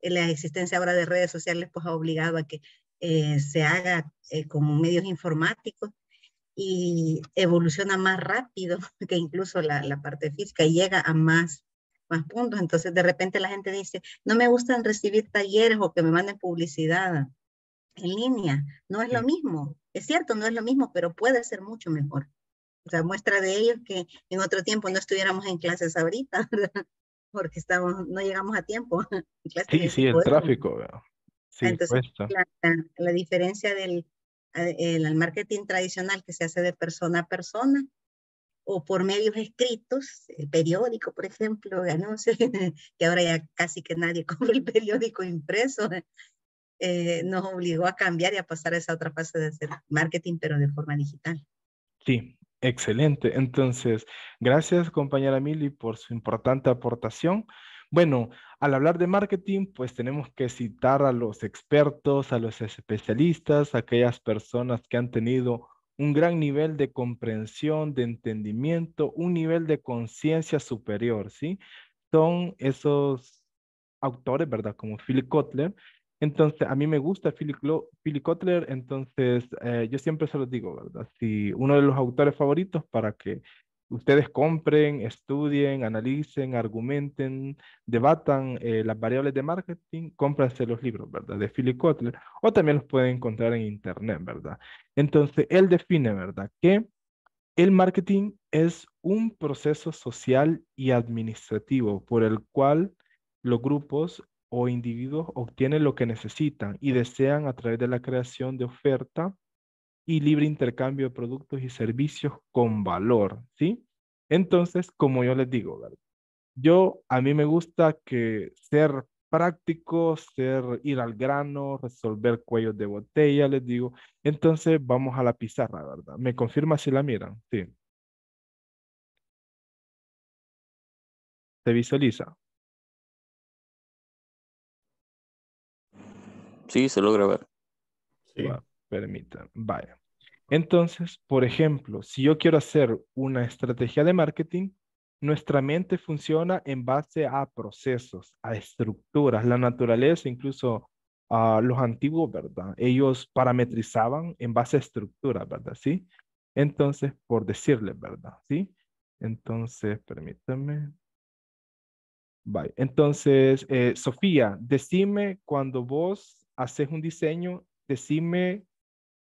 Eh, la existencia ahora de redes sociales pues ha obligado a que eh, se haga eh, como medios informáticos y evoluciona más rápido que incluso la, parte física y llega a más, más puntos. Entonces de repente la gente dice, no me gustan recibir talleres o que me manden publicidad en línea. No es lo mismo. Es cierto, no es lo mismo, pero puede ser mucho mejor. O sea, muestra de ellos que en otro tiempo no estuviéramos en clases ahorita, ¿verdad? Porque estamos, no llegamos a tiempo. Sí, sí, el tráfico. Sí, Entonces, la, diferencia del eh, el, marketing tradicional que se hace de persona a persona o por medios escritos, el periódico, por ejemplo, anuncios, que ahora ya casi que nadie compra el periódico impreso, eh, nos obligó a cambiar y a pasar a esa otra fase de hacer marketing, pero de forma digital. Sí, Excelente. Entonces, gracias compañera Mili por su importante aportación. Bueno, al hablar de marketing, pues tenemos que citar a los expertos, a los especialistas, aquellas personas que han tenido un gran nivel de comprensión, de entendimiento, un nivel de conciencia superior, ¿sí? Son esos autores, ¿verdad? Como Philip Kotler, entonces, a mí me gusta Philip, Kotler, entonces eh, yo siempre se los digo, ¿verdad? Si uno de los autores favoritos para que ustedes compren, estudien, analicen, argumenten, debatan eh, las variables de marketing, cómpranse los libros, ¿verdad? De Philip Kotler, o también los pueden encontrar en Internet, ¿verdad? Entonces, él define, ¿verdad? Que el marketing es un proceso social y administrativo por el cual los grupos o individuos obtienen lo que necesitan y desean a través de la creación de oferta y libre intercambio de productos y servicios con valor, ¿sí? Entonces, como yo les digo, yo a mí me gusta que ser práctico, ser ir al grano, resolver cuellos de botella, les digo. Entonces, vamos a la pizarra, ¿verdad? ¿Me confirma si la miran? Sí. ¿Se visualiza? Sí, se logra ver. Sí. permítanme. Vaya. Entonces, por ejemplo, si yo quiero hacer una estrategia de marketing, nuestra mente funciona en base a procesos, a estructuras, la naturaleza, incluso a los antiguos, ¿verdad? Ellos parametrizaban en base a estructuras, ¿verdad? Sí. Entonces, por decirles, ¿verdad? Sí. Entonces, permítame. Vaya. Entonces, eh, Sofía, decime cuando vos haces un diseño, decime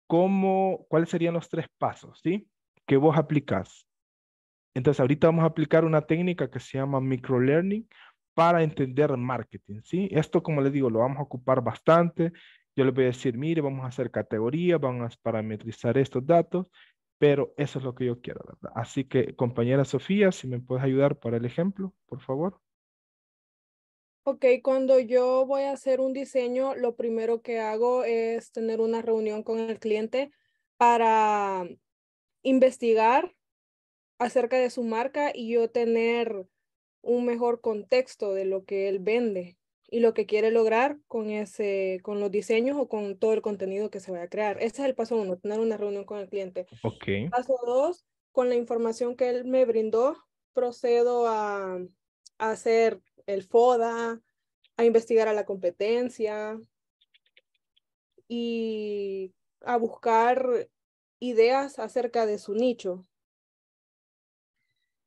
cómo, cuáles serían los tres pasos, ¿sí? Que vos aplicás. Entonces, ahorita vamos a aplicar una técnica que se llama microlearning para entender marketing, ¿sí? Esto, como les digo, lo vamos a ocupar bastante. Yo les voy a decir, mire, vamos a hacer categorías, vamos a parametrizar estos datos, pero eso es lo que yo quiero, ¿verdad? Así que, compañera Sofía, si me puedes ayudar para el ejemplo, por favor. Ok, cuando yo voy a hacer un diseño, lo primero que hago es tener una reunión con el cliente para investigar acerca de su marca y yo tener un mejor contexto de lo que él vende y lo que quiere lograr con ese con los diseños o con todo el contenido que se va a crear. Ese es el paso uno, tener una reunión con el cliente. ok Paso dos, con la información que él me brindó, procedo a hacer el FODA, a investigar a la competencia y a buscar ideas acerca de su nicho.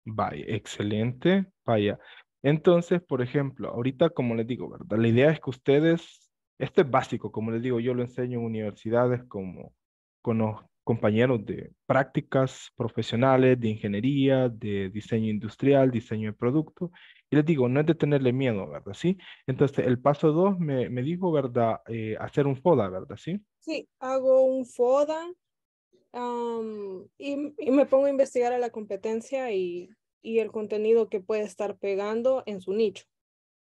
Vaya, excelente. Vaya. Entonces, por ejemplo, ahorita, como les digo, ¿verdad? La idea es que ustedes, esto es básico, como les digo, yo lo enseño en universidades como con los compañeros de prácticas profesionales, de ingeniería, de diseño industrial, diseño de producto, y les digo, no es de tenerle miedo, ¿verdad? ¿Sí? Entonces, el paso dos me, me, dijo, ¿verdad? Eh, hacer un FODA, ¿verdad? ¿Sí? Sí, hago un FODA y, y, me pongo a investigar a la competencia y, y el contenido que puede estar pegando en su nicho.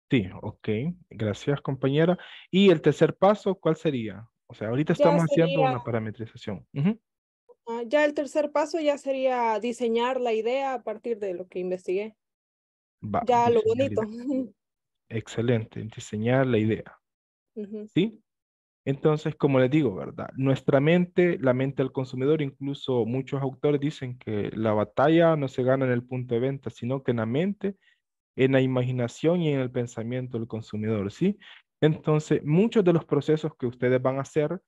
Sí, ok. Gracias, compañera. Y el tercer paso, ¿cuál sería? O sea, ahorita estamos haciendo una parametrización. Ah, ya el tercer paso ya sería diseñar la idea a partir de lo que investigué ya lo bonito. Excelente, diseñar la idea. ¿Sí? Entonces, como les digo, ¿verdad? Nuestra mente, la mente del consumidor, incluso muchos autores dicen que la batalla no se gana en el punto de venta, sino que en la mente, en la imaginación y en el pensamiento del consumidor, ¿sí? Entonces, muchos de los procesos que ustedes van a hacer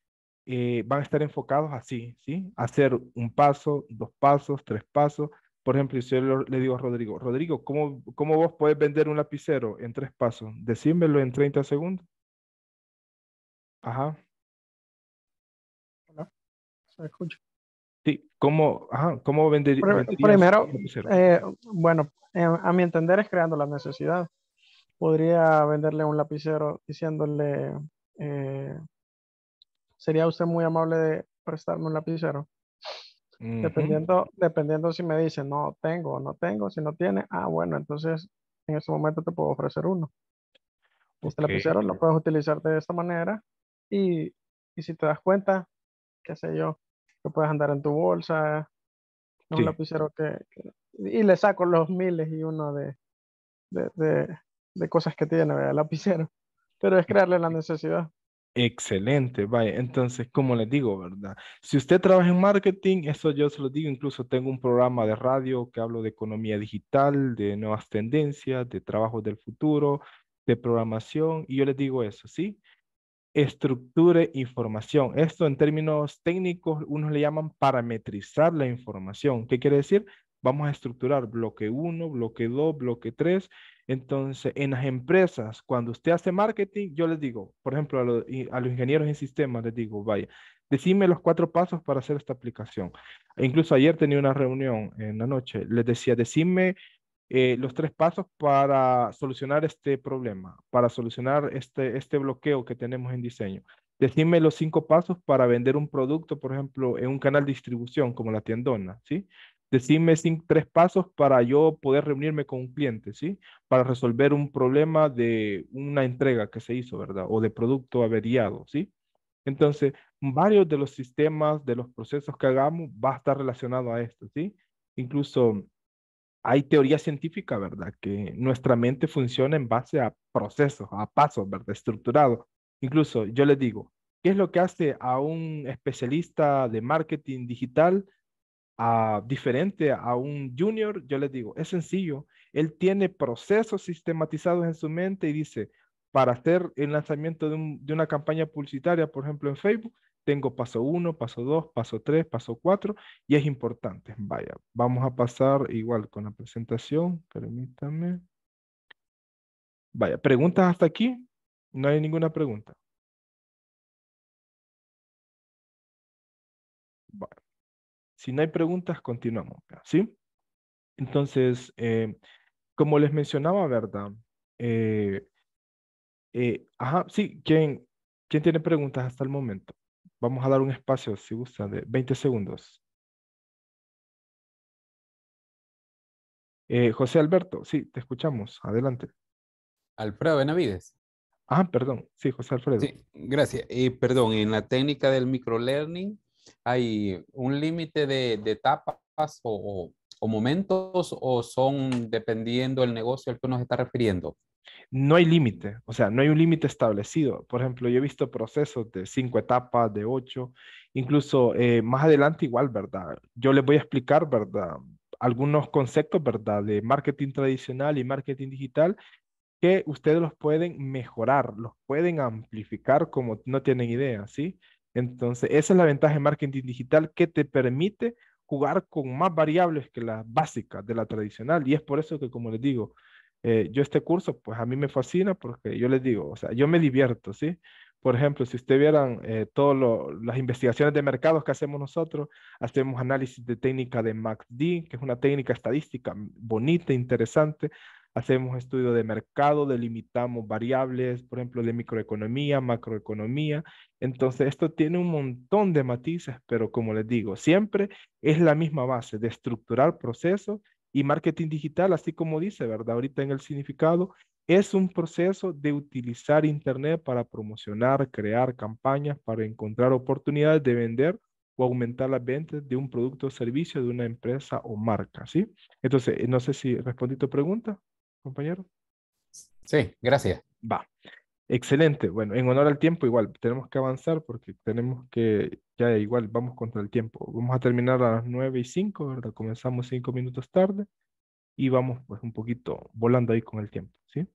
eh, van a estar enfocados así, ¿sí? Hacer un paso, dos pasos, tres pasos, por ejemplo, si yo le digo a Rodrigo, Rodrigo, ¿cómo, ¿cómo vos podés vender un lapicero en tres pasos? Decímelo en 30 segundos. Ajá. Hola, se escucha. Sí, ¿cómo, ajá, cómo vender? Primero, eh, bueno, eh, a mi entender es creando la necesidad. Podría venderle un lapicero diciéndole, eh, ¿sería usted muy amable de prestarme un lapicero? Dependiendo, si me dicen no tengo o no tengo, si no tiene, ah, bueno, entonces en ese momento te puedo ofrecer uno. Este lapicero lo puedes utilizar de esta manera y, y, si te das cuenta, qué sé yo, lo puedes andar en tu bolsa. un lapicero que, Y le saco los miles y uno de, de, de, de cosas que tiene el lapicero. Pero es crearle la necesidad. Excelente, vaya. Entonces, como les digo, ¿verdad? Si usted trabaja en marketing, eso yo se lo digo, incluso tengo un programa de radio que hablo de economía digital, de nuevas tendencias, de trabajos del futuro, de programación, y yo les digo eso, ¿sí? Estructure información. Esto en términos técnicos, unos le llaman parametrizar la información. ¿Qué quiere decir? Vamos a estructurar bloque 1, bloque 2, bloque 3 entonces, en las empresas, cuando usted hace marketing, yo les digo, por ejemplo, a, los, ingenieros en sistemas, les digo, vaya, decime los cuatro pasos para hacer esta aplicación. E incluso ayer tenía una reunión en la noche, les decía, decime eh, los tres pasos para solucionar este problema, para solucionar este, este bloqueo que tenemos en diseño. Decime los cinco pasos para vender un producto, por ejemplo, en un canal de distribución como la tiendona, ¿sí? decime tres pasos para yo poder reunirme con un cliente, ¿sí? Para resolver un problema de una entrega que se hizo, ¿verdad? O de producto averiado, ¿sí? Entonces, varios de los sistemas, de los procesos que hagamos, va a estar relacionado a esto, ¿sí? Incluso hay teoría científica, ¿verdad? Que nuestra mente funciona en base a procesos, a pasos, ¿verdad? Estructurados. Incluso yo le digo, ¿qué es lo que hace a un especialista de marketing digital a, diferente a un junior, yo les digo, es sencillo. Él tiene procesos sistematizados en su mente y dice, para hacer el lanzamiento de, de una campaña publicitaria, por ejemplo, en Facebook, tengo paso 1, paso 2, paso 3, paso 4 y es importante. Vaya, vamos a pasar igual con la presentación, permítame. Vaya, ¿preguntas hasta aquí? No hay ninguna pregunta. Si no hay preguntas, continuamos, ¿sí? Entonces, eh, como les mencionaba, ¿verdad? Eh, eh, ajá, sí, ¿quién, tiene preguntas hasta el momento? Vamos a dar un espacio, si gusta, de 20 segundos. José Alberto, sí, te escuchamos. Adelante. Alfredo Benavides. Ah, perdón. Sí, José Alfredo. Sí, gracias. perdón, en la técnica del microlearning, hay un límite de, etapas o, momentos o son dependiendo del negocio al que nos está refiriendo? No hay límite, o sea, no hay un límite establecido. Por ejemplo, yo he visto procesos de cinco etapas, de ocho, incluso eh, más adelante igual, ¿verdad? Yo les voy a explicar, ¿verdad? Algunos conceptos, ¿verdad? De marketing tradicional y marketing digital que ustedes los pueden mejorar, los pueden amplificar como no tienen idea, ¿sí? Entonces, esa es la ventaja de marketing digital que te permite jugar con más variables que las básicas de la tradicional. Y es por eso que, como les digo, eh, yo este curso, pues a mí me fascina porque yo les digo, o sea, yo me divierto, ¿sí? Por ejemplo, si ustedes vieran eh, todas las investigaciones de mercados que hacemos nosotros, hacemos análisis de técnica de MACD, que es una técnica estadística bonita, interesante, hacemos estudio de mercado, delimitamos variables, por ejemplo, de microeconomía, macroeconomía. Entonces, esto tiene un montón de matices, pero como les digo, siempre es la misma base de estructurar procesos y marketing digital, así como dice, ¿verdad? Ahorita en el significado, es un proceso de utilizar Internet para promocionar, crear campañas, para encontrar oportunidades de vender o aumentar las ventas de un producto o servicio de una empresa o marca, ¿sí? Entonces, eh, no sé si respondí tu pregunta compañero? Sí, gracias. Va. Excelente. Bueno, en honor al tiempo, igual, tenemos que avanzar porque tenemos que, ya igual, vamos contra el tiempo. Vamos a terminar a las nueve y cinco, ¿verdad? Comenzamos 5 minutos tarde y vamos pues un poquito volando ahí con el tiempo, ¿sí?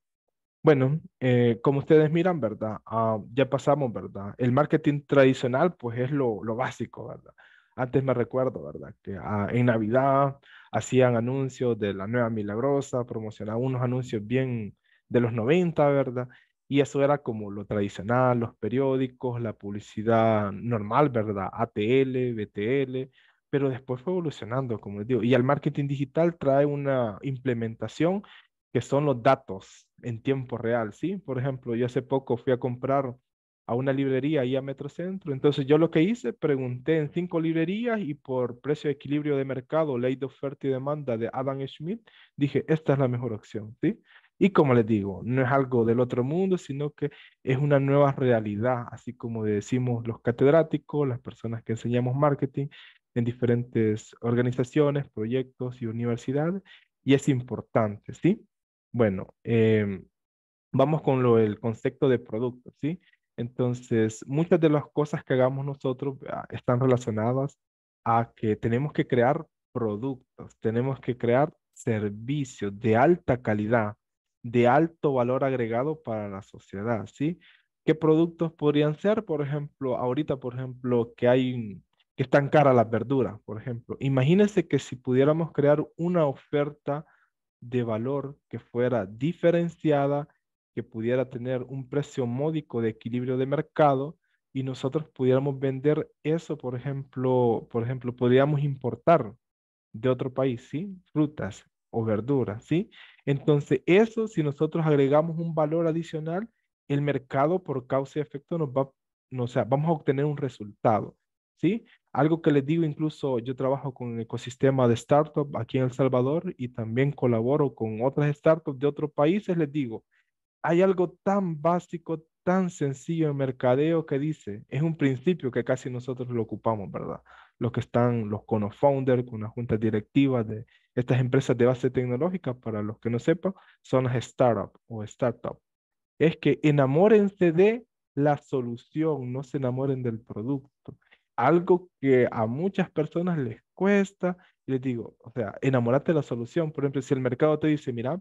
Bueno, eh, como ustedes miran, ¿verdad? Ah, ya pasamos, ¿verdad? El marketing tradicional, pues es lo, lo básico, ¿verdad? Antes me recuerdo, ¿verdad? Que ah, en Navidad hacían anuncios de la nueva milagrosa, promocionaban unos anuncios bien de los 90, ¿verdad? Y eso era como lo tradicional, los periódicos, la publicidad normal, ¿verdad? ATL, BTL, pero después fue evolucionando, como les digo. Y el marketing digital trae una implementación que son los datos en tiempo real, ¿sí? Por ejemplo, yo hace poco fui a comprar a una librería ahí a Metrocentro. Entonces yo lo que hice, pregunté en cinco librerías y por precio de equilibrio de mercado, ley de oferta y demanda de Adam Schmidt, dije, esta es la mejor opción, ¿sí? Y como les digo, no es algo del otro mundo, sino que es una nueva realidad, así como decimos los catedráticos, las personas que enseñamos marketing en diferentes organizaciones, proyectos y universidades, y es importante, ¿sí? Bueno, em, vamos con lo, el concepto de producto, ¿sí? Entonces, muchas de las cosas que hagamos nosotros ah, están relacionadas a que tenemos que crear productos, tenemos que crear servicios de alta calidad, de alto valor agregado para la sociedad, ¿sí? ¿Qué productos podrían ser? Por ejemplo, ahorita, por ejemplo, que hay que están caras las verduras, por ejemplo. Imagínense que si pudiéramos crear una oferta de valor que fuera diferenciada que pudiera tener un precio módico de equilibrio de mercado y nosotros pudiéramos vender eso, por ejemplo, por ejemplo, podríamos importar de otro país, ¿sí? Frutas o verduras, ¿sí? Entonces, eso, si nosotros agregamos un valor adicional, el mercado por causa y efecto nos va, o sea, vamos a obtener un resultado, ¿sí? Algo que les digo, incluso yo trabajo con el ecosistema de startup aquí en El Salvador y también colaboro con otras startups de otros países, les digo, hay algo tan básico, tan sencillo en mercadeo que dice, es un principio que casi nosotros lo ocupamos, ¿verdad? Los que están, los co-founders, con las junta directiva de estas empresas de base tecnológica, para los que no sepan, son las startup o startups. Es que enamórense de la solución, no se enamoren del producto. Algo que a muchas personas les cuesta, les digo, o sea, enamórate de la solución. Por ejemplo, si el mercado te dice, mira,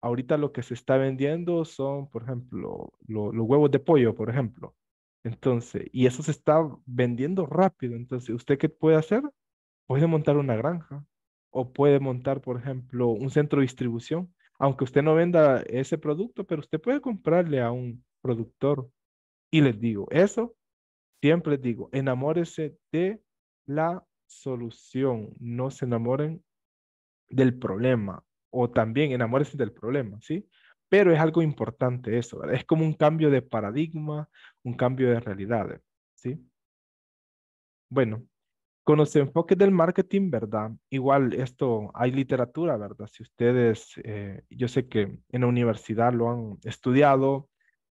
ahorita lo que se está vendiendo son, por ejemplo, los huevos de pollo, por ejemplo. Entonces, y eso se está vendiendo rápido. Entonces, ¿usted qué puede hacer? Puede montar una granja o puede montar, por ejemplo, un centro de distribución. Aunque usted no venda ese producto, pero usted puede comprarle a un productor. Y les digo, eso siempre les digo, enamórese de la solución, no se enamoren del problema o también enamorarse del problema, ¿sí? Pero es algo importante eso, ¿verdad? es como un cambio de paradigma, un cambio de realidad, ¿sí? Bueno, con los enfoques del marketing, ¿verdad? Igual esto, hay literatura, ¿verdad? Si ustedes, eh, yo sé que en la universidad lo han estudiado,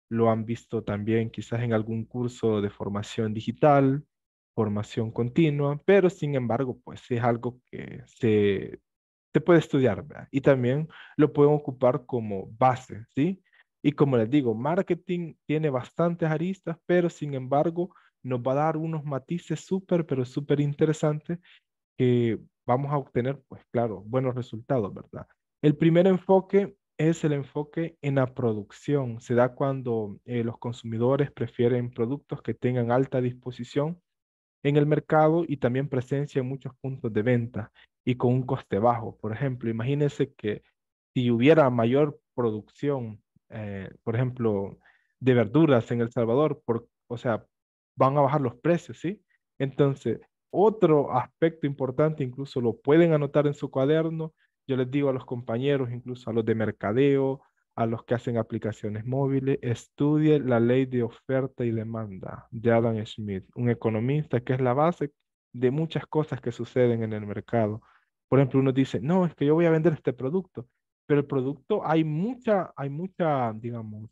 lo han visto también quizás en algún curso de formación digital, formación continua, pero sin embargo, pues es algo que se se puede estudiar ¿verdad? y también lo pueden ocupar como base, ¿sí? Y como les digo, marketing tiene bastantes aristas, pero sin embargo nos va a dar unos matices súper, pero súper interesantes que vamos a obtener, pues claro, buenos resultados, ¿verdad? El primer enfoque es el enfoque en la producción. Se da cuando eh, los consumidores prefieren productos que tengan alta disposición en el mercado y también presencia en muchos puntos de venta y con un coste bajo. Por ejemplo, imagínense que si hubiera mayor producción, eh, por ejemplo, de verduras en El Salvador, por, o sea, van a bajar los precios, ¿sí? Entonces, otro aspecto importante, incluso lo pueden anotar en su cuaderno, yo les digo a los compañeros, incluso a los de mercadeo, a los que hacen aplicaciones móviles, estudie la ley de oferta y demanda de Adam Smith, un economista que es la base de muchas cosas que suceden en el mercado. Por ejemplo, uno dice, no, es que yo voy a vender este producto, pero el producto hay mucha, hay mucha, digamos,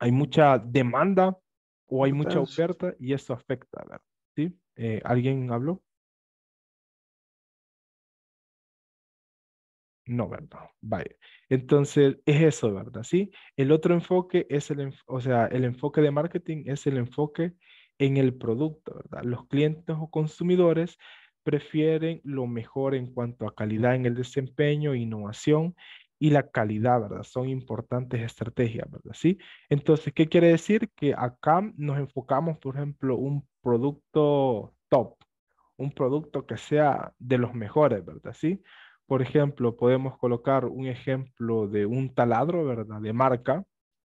hay mucha demanda o hay mucha oferta y eso afecta, ¿verdad? ¿Sí? Eh, ¿Alguien habló? No, ¿verdad? Vale. Entonces, es eso, ¿verdad? Sí. El otro enfoque es el, o sea, el enfoque de marketing es el enfoque en el producto, ¿verdad? Los clientes o consumidores prefieren lo mejor en cuanto a calidad en el desempeño, innovación y la calidad, ¿verdad? Son importantes estrategias, ¿verdad? Sí. Entonces, ¿qué quiere decir? Que acá nos enfocamos, por ejemplo, un producto top, un producto que sea de los mejores, ¿verdad? Sí. Por ejemplo, podemos colocar un ejemplo de un taladro, ¿verdad? De marca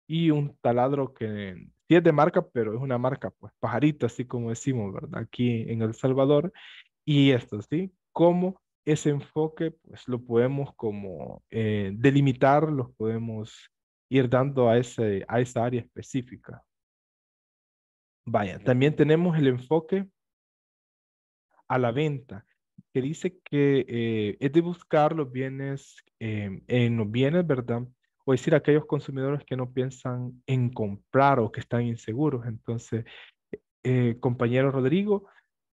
y un taladro que sí es de marca, pero es una marca, pues, pajarita, así como decimos, ¿verdad? Aquí en El Salvador. Y esto, ¿sí? ¿Cómo ese enfoque pues lo podemos como eh, delimitar, los podemos ir dando a, ese, a esa área específica? Vaya, también tenemos el enfoque a la venta, que dice que eh, es de buscar los bienes, eh, en los bienes, ¿verdad? O decir, aquellos consumidores que no piensan en comprar o que están inseguros. Entonces, compañero Rodrigo,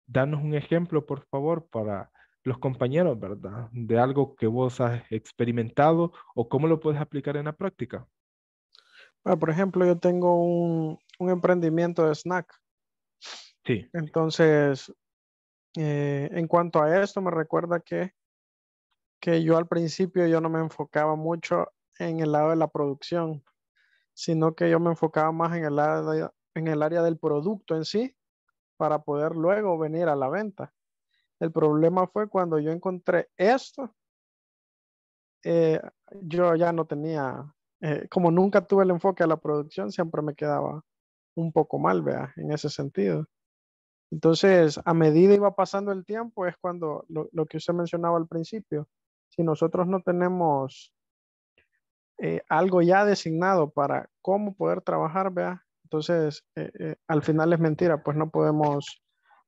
danos un ejemplo, por favor, para los compañeros, ¿verdad? De algo que vos has experimentado o cómo lo puedes aplicar en la práctica. por ejemplo, yo tengo un, emprendimiento de snack. Sí. Entonces, eh, en cuanto a esto, me recuerda que, que yo al principio yo no me enfocaba mucho en el lado de la producción, sino que yo me enfocaba más en el, en el área del producto en sí para poder luego venir a la venta. El problema fue cuando yo encontré esto, eh, yo ya no tenía, eh, como nunca tuve el enfoque a la producción, siempre me quedaba un poco mal, vea, en ese sentido. Entonces, a medida iba pasando el tiempo, es cuando lo, que usted mencionaba al principio, si nosotros no tenemos eh, algo ya designado para cómo poder trabajar, vea, entonces, eh, eh, al final es mentira, pues no podemos,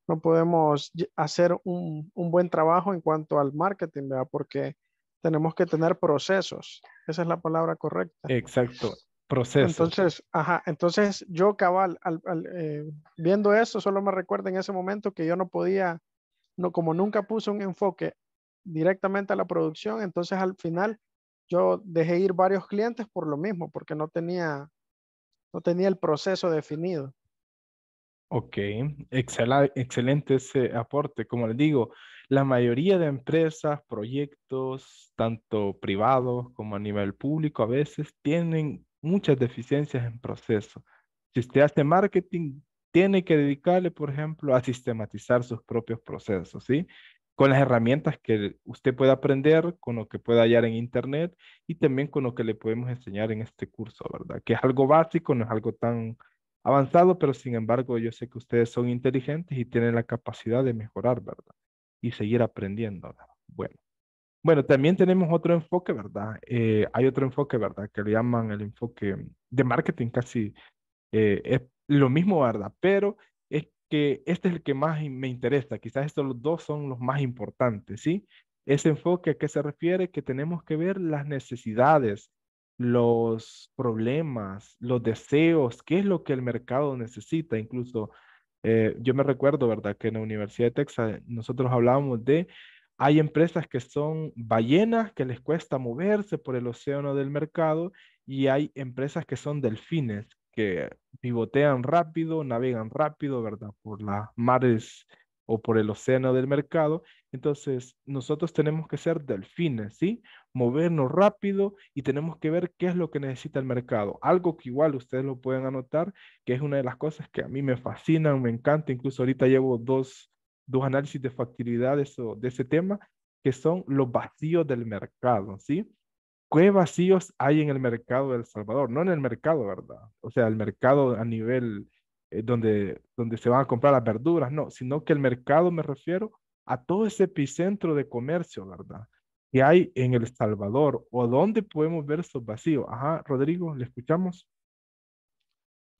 no podemos hacer un, buen trabajo en cuanto al marketing, ¿verdad? Porque tenemos que tener procesos. Esa es la palabra correcta. Exacto, procesos. Entonces, ajá, entonces yo cabal, eh, viendo eso, solo me recuerda en ese momento que yo no podía, no, como nunca puse un enfoque directamente a la producción, entonces al final yo dejé ir varios clientes por lo mismo, porque no tenía no tenía el proceso definido. Ok, excelente ese aporte. Como les digo, la mayoría de empresas, proyectos, tanto privados como a nivel público, a veces tienen muchas deficiencias en proceso. Si usted hace marketing, tiene que dedicarle, por ejemplo, a sistematizar sus propios procesos, ¿sí? con las herramientas que usted pueda aprender, con lo que pueda hallar en Internet y también con lo que le podemos enseñar en este curso, ¿verdad? Que es algo básico, no es algo tan avanzado, pero sin embargo yo sé que ustedes son inteligentes y tienen la capacidad de mejorar, ¿verdad? Y seguir aprendiendo. Bueno. Bueno, también tenemos otro enfoque, ¿verdad? Eh, hay otro enfoque, ¿verdad? Que le llaman el enfoque de marketing, casi eh, es lo mismo, ¿verdad? Pero que este es el que más me interesa. Quizás estos dos son los más importantes, ¿sí? Ese enfoque a qué se refiere, que tenemos que ver las necesidades, los problemas, los deseos, qué es lo que el mercado necesita. Incluso eh, yo me recuerdo, ¿verdad?, que en la Universidad de Texas nosotros hablábamos de, hay empresas que son ballenas, que les cuesta moverse por el océano del mercado, y hay empresas que son delfines, que pivotean rápido, navegan rápido, ¿verdad? Por las mares o por el océano del mercado. Entonces, nosotros tenemos que ser delfines, ¿sí? Movernos rápido y tenemos que ver qué es lo que necesita el mercado. Algo que igual ustedes lo pueden anotar, que es una de las cosas que a mí me fascinan, me encanta. Incluso ahorita llevo dos, dos análisis de factibilidad de, de ese tema, que son los vacíos del mercado, ¿sí? ¿qué vacíos hay en el mercado de El Salvador? No en el mercado, ¿verdad? O sea, el mercado a nivel eh, donde, donde se van a comprar las verduras, no, sino que el mercado me refiero a todo ese epicentro de comercio, ¿verdad? Que hay en El Salvador o dónde podemos ver esos vacíos. Ajá, Rodrigo, ¿le escuchamos?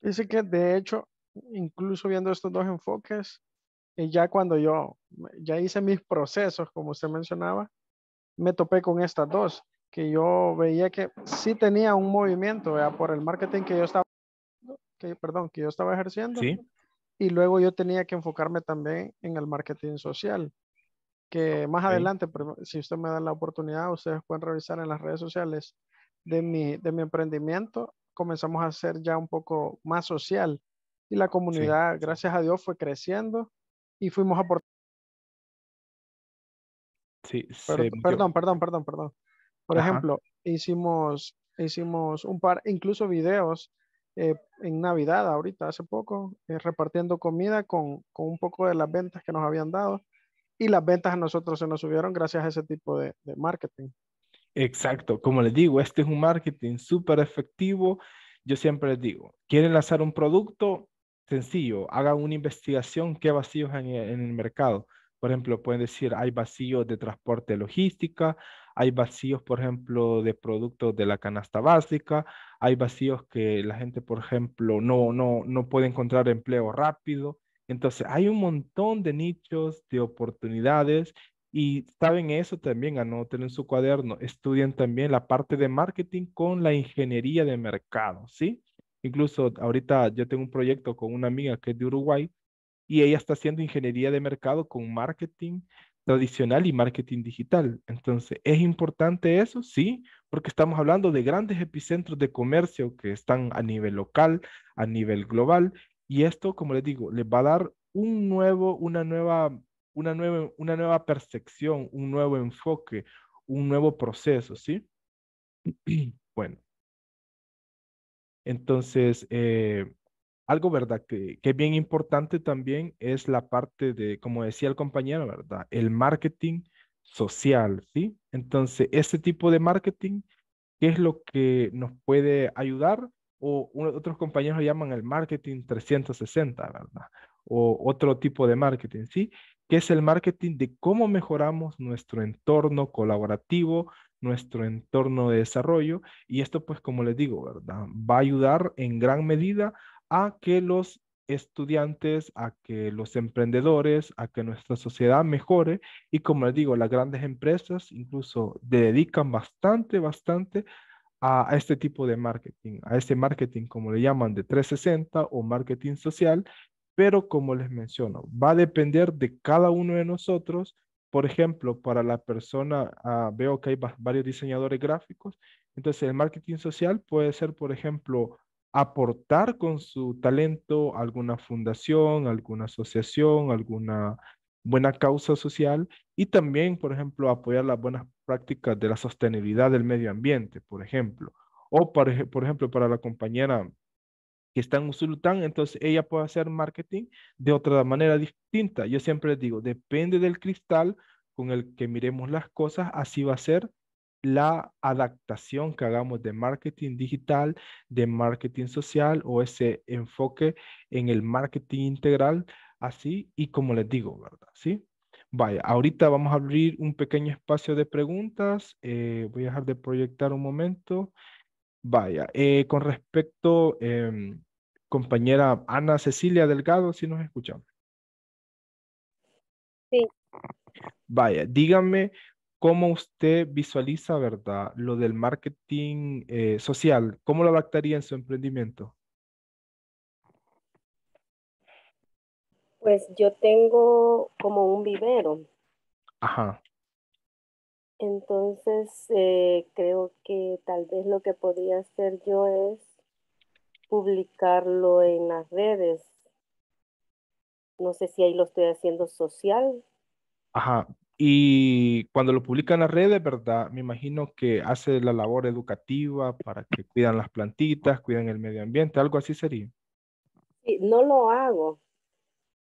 Dice que de hecho, incluso viendo estos dos enfoques, eh, ya cuando yo ya hice mis procesos, como usted mencionaba, me topé con estas dos que yo veía que sí tenía un movimiento ¿verdad? por el marketing que yo estaba, que, perdón, que yo estaba ejerciendo. ¿Sí? Y luego yo tenía que enfocarme también en el marketing social, que más adelante, si usted me da la oportunidad, ustedes pueden revisar en las redes sociales de mi, de mi emprendimiento. Comenzamos a ser ya un poco más social y la comunidad, gracias a Dios, fue creciendo y fuimos aportando. Sí, perdón, perdón, perdón, perdón. Por ejemplo, hicimos, hicimos un par, incluso videos eh, en Navidad, ahorita, hace poco, eh, repartiendo comida con, con, un poco de las ventas que nos habían dado. Y las ventas a nosotros se nos subieron gracias a ese tipo de, de marketing. Exacto, como les digo, este es un marketing súper efectivo. Yo siempre les digo, quieren lanzar un producto sencillo, hagan una investigación qué vacíos hay en el mercado. Por ejemplo, pueden decir, hay vacíos de transporte logística, hay vacíos, por ejemplo, de productos de la canasta básica, hay vacíos que la gente, por ejemplo, no, no, no puede encontrar empleo rápido. Entonces, hay un montón de nichos, de oportunidades y saben eso también, anoten en su cuaderno, estudian también la parte de marketing con la ingeniería de mercado, ¿sí? Incluso ahorita yo tengo un proyecto con una amiga que es de Uruguay y ella está haciendo ingeniería de mercado con marketing tradicional y marketing digital. Entonces, ¿es importante eso? Sí, porque estamos hablando de grandes epicentros de comercio que están a nivel local, a nivel global, y esto, como les digo, les va a dar un nuevo, una nueva, una nueva, una nueva percepción, un nuevo enfoque, un nuevo proceso, ¿sí? Bueno. Entonces, eh, algo, ¿verdad? Que, bien importante también es la parte de, como decía el compañero, ¿verdad? El marketing social, ¿sí? Entonces, este tipo de marketing, ¿qué es lo que nos puede ayudar? O otros compañeros lo llaman el marketing 360, ¿verdad? O otro tipo de marketing, ¿sí? Que es el marketing de cómo mejoramos nuestro entorno colaborativo, nuestro entorno de desarrollo. Y esto, pues, como les digo, ¿verdad? Va a ayudar en gran medida a que los estudiantes, a que los emprendedores, a que nuestra sociedad mejore. Y como les digo, las grandes empresas incluso dedican bastante, bastante a, este tipo de marketing, a este marketing como le llaman de 360 o marketing social. Pero como les menciono, va a depender de cada uno de nosotros. Por ejemplo, para la persona, ah, veo que hay varios diseñadores gráficos. Entonces, el marketing social puede ser, por ejemplo, aportar con su talento alguna fundación, alguna asociación, alguna buena causa social y también, por ejemplo, apoyar las buenas prácticas de la sostenibilidad del medio ambiente, por ejemplo. O, por ejemplo, para la compañera que está en Usulután, entonces ella puede hacer marketing de otra manera distinta. Yo siempre digo, depende del cristal con el que miremos las cosas, así va a ser la adaptación que hagamos de marketing digital, de marketing social o ese enfoque en el marketing integral, así y como les digo, ¿verdad? ¿Sí? Vaya, ahorita vamos a abrir un pequeño espacio de preguntas. Eh, voy a dejar de proyectar un momento. Vaya, eh, con respecto, em, compañera Ana Cecilia Delgado, si nos escuchamos Sí. Vaya, díganme ¿Cómo usted visualiza, verdad, lo del marketing eh, social? ¿Cómo lo adaptaría en su emprendimiento? Pues yo tengo como un vivero. Ajá. Entonces, eh, creo que tal vez lo que podría hacer yo es publicarlo en las redes. No sé si ahí lo estoy haciendo social. Ajá, y cuando lo publican en las redes, ¿verdad? Me imagino que hace la labor educativa para que cuidan las plantitas, cuidan el medio ambiente, algo así sería. no lo hago,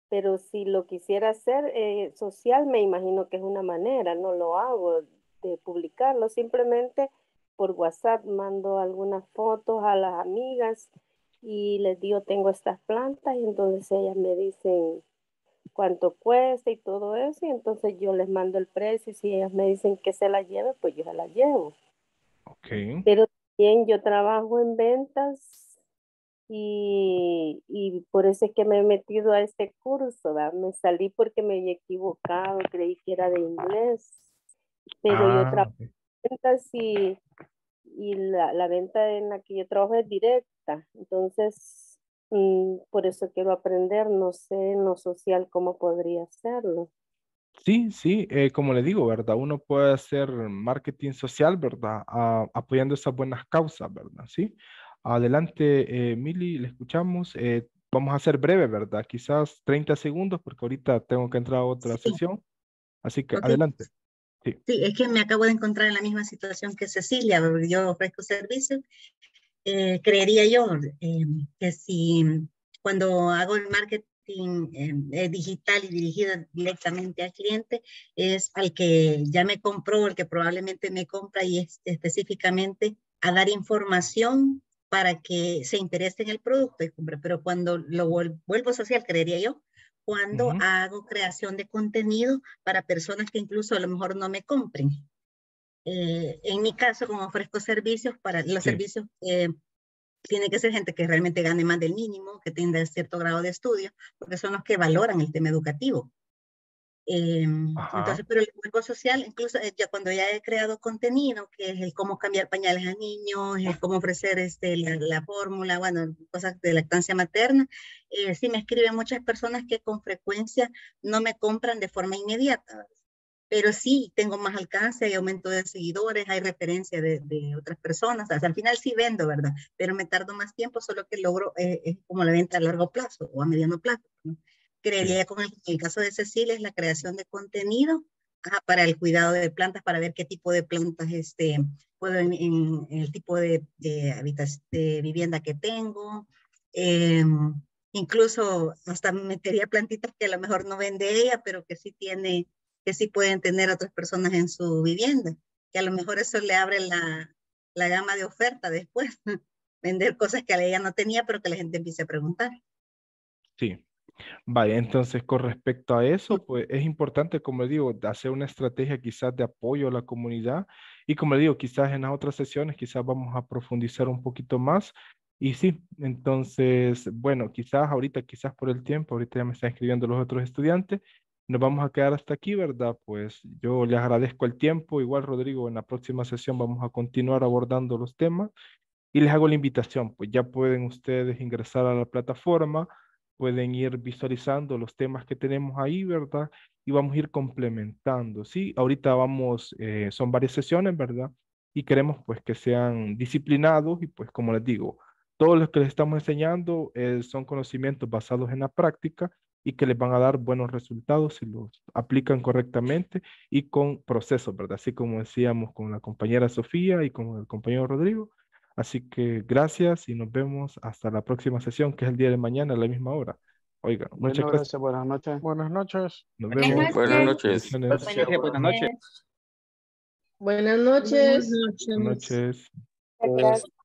pero si lo quisiera hacer eh, social, me imagino que es una manera, no lo hago de publicarlo, simplemente por WhatsApp mando algunas fotos a las amigas y les digo, tengo estas plantas y entonces ellas me dicen, cuánto cuesta y todo eso, y entonces yo les mando el precio y si ellas me dicen que se la lleve, pues yo se la llevo. Pero también yo trabajo en ventas y, y, por eso es que me he metido a este curso, Me salí porque me había equivocado, creí que era de inglés, pero yo ah, trabajo en ventas y, y la, la venta en la que yo trabajo es directa, entonces por eso quiero aprender, no sé no lo social cómo podría hacerlo. Sí, sí, eh, como le digo, ¿verdad? Uno puede hacer marketing social, ¿verdad? Ah, apoyando esas buenas causas, ¿verdad? Sí. Adelante, eh, Mili, le escuchamos. Eh, vamos a ser breve, ¿verdad? Quizás 30 segundos, porque ahorita tengo que entrar a otra sesión. Así que adelante. Sí. sí. es que me acabo de encontrar en la misma situación que Cecilia. Yo ofrezco servicios eh, creería yo eh, que si cuando hago el marketing eh, digital y dirigido directamente al cliente, es al que ya me compró, el que probablemente me compra y es específicamente a dar información para que se interese en el producto y compre. Pero cuando lo vuelvo social, creería yo, cuando hago creación de contenido para personas que incluso a lo mejor no me compren. Eh, en mi caso, como ofrezco servicios, para los servicios eh, tiene que ser gente que realmente gane más del mínimo, que tenga cierto grado de estudio, porque son los que valoran el tema educativo. Em, entonces, pero el juego social, incluso eh, ya cuando ya he creado contenido, que es el cómo cambiar pañales a niños, el cómo ofrecer este, la, fórmula, bueno, cosas de lactancia materna, eh, sí me escriben muchas personas que con frecuencia no me compran de forma inmediata, pero sí tengo más alcance, hay aumento de seguidores, hay referencia de, otras personas. O sea, al final sí vendo, ¿verdad? Pero me tardo más tiempo, solo que logro eh, es como la venta a largo plazo o a mediano plazo. ¿no? Creería con el, caso de Cecilia es la creación de contenido ah, para el cuidado de plantas, para ver qué tipo de plantas este, puedo en, el tipo de, de, de, vivienda que tengo. Em, incluso hasta metería plantitas que a lo mejor no vende ella, pero que sí tiene que sí pueden tener otras personas en su vivienda, que a lo mejor eso le abre la, la gama de oferta después, vender cosas que a ella no tenía, pero que la gente empiece a preguntar. Sí. Vale, entonces con respecto a eso, pues es importante, como digo, hacer una estrategia quizás de apoyo a la comunidad y como digo, quizás en las otras sesiones quizás vamos a profundizar un poquito más y sí, entonces, bueno, quizás ahorita, quizás por el tiempo, ahorita ya me están escribiendo los otros estudiantes, nos vamos a quedar hasta aquí, ¿verdad? Pues yo les agradezco el tiempo. Igual, Rodrigo, en la próxima sesión vamos a continuar abordando los temas y les hago la invitación. Pues ya pueden ustedes ingresar a la plataforma, pueden ir visualizando los temas que tenemos ahí, ¿verdad? Y vamos a ir complementando, ¿sí? Ahorita vamos, eh, son varias sesiones, ¿verdad? Y queremos pues que sean disciplinados y pues como les digo, todos los que les estamos enseñando eh, son conocimientos basados en la práctica y que les van a dar buenos resultados si los aplican correctamente y con proceso, ¿verdad? Así como decíamos con la compañera Sofía y con el compañero Rodrigo. Así que gracias y nos vemos hasta la próxima sesión, que es el día de mañana a la misma hora. Oiga, muchas gracias. Buenas noches. Buenas noches. Nos vemos. Buenas noches. Buenas noches. Buenas noches. Buenas noches. Buenas noches. Buenas noches.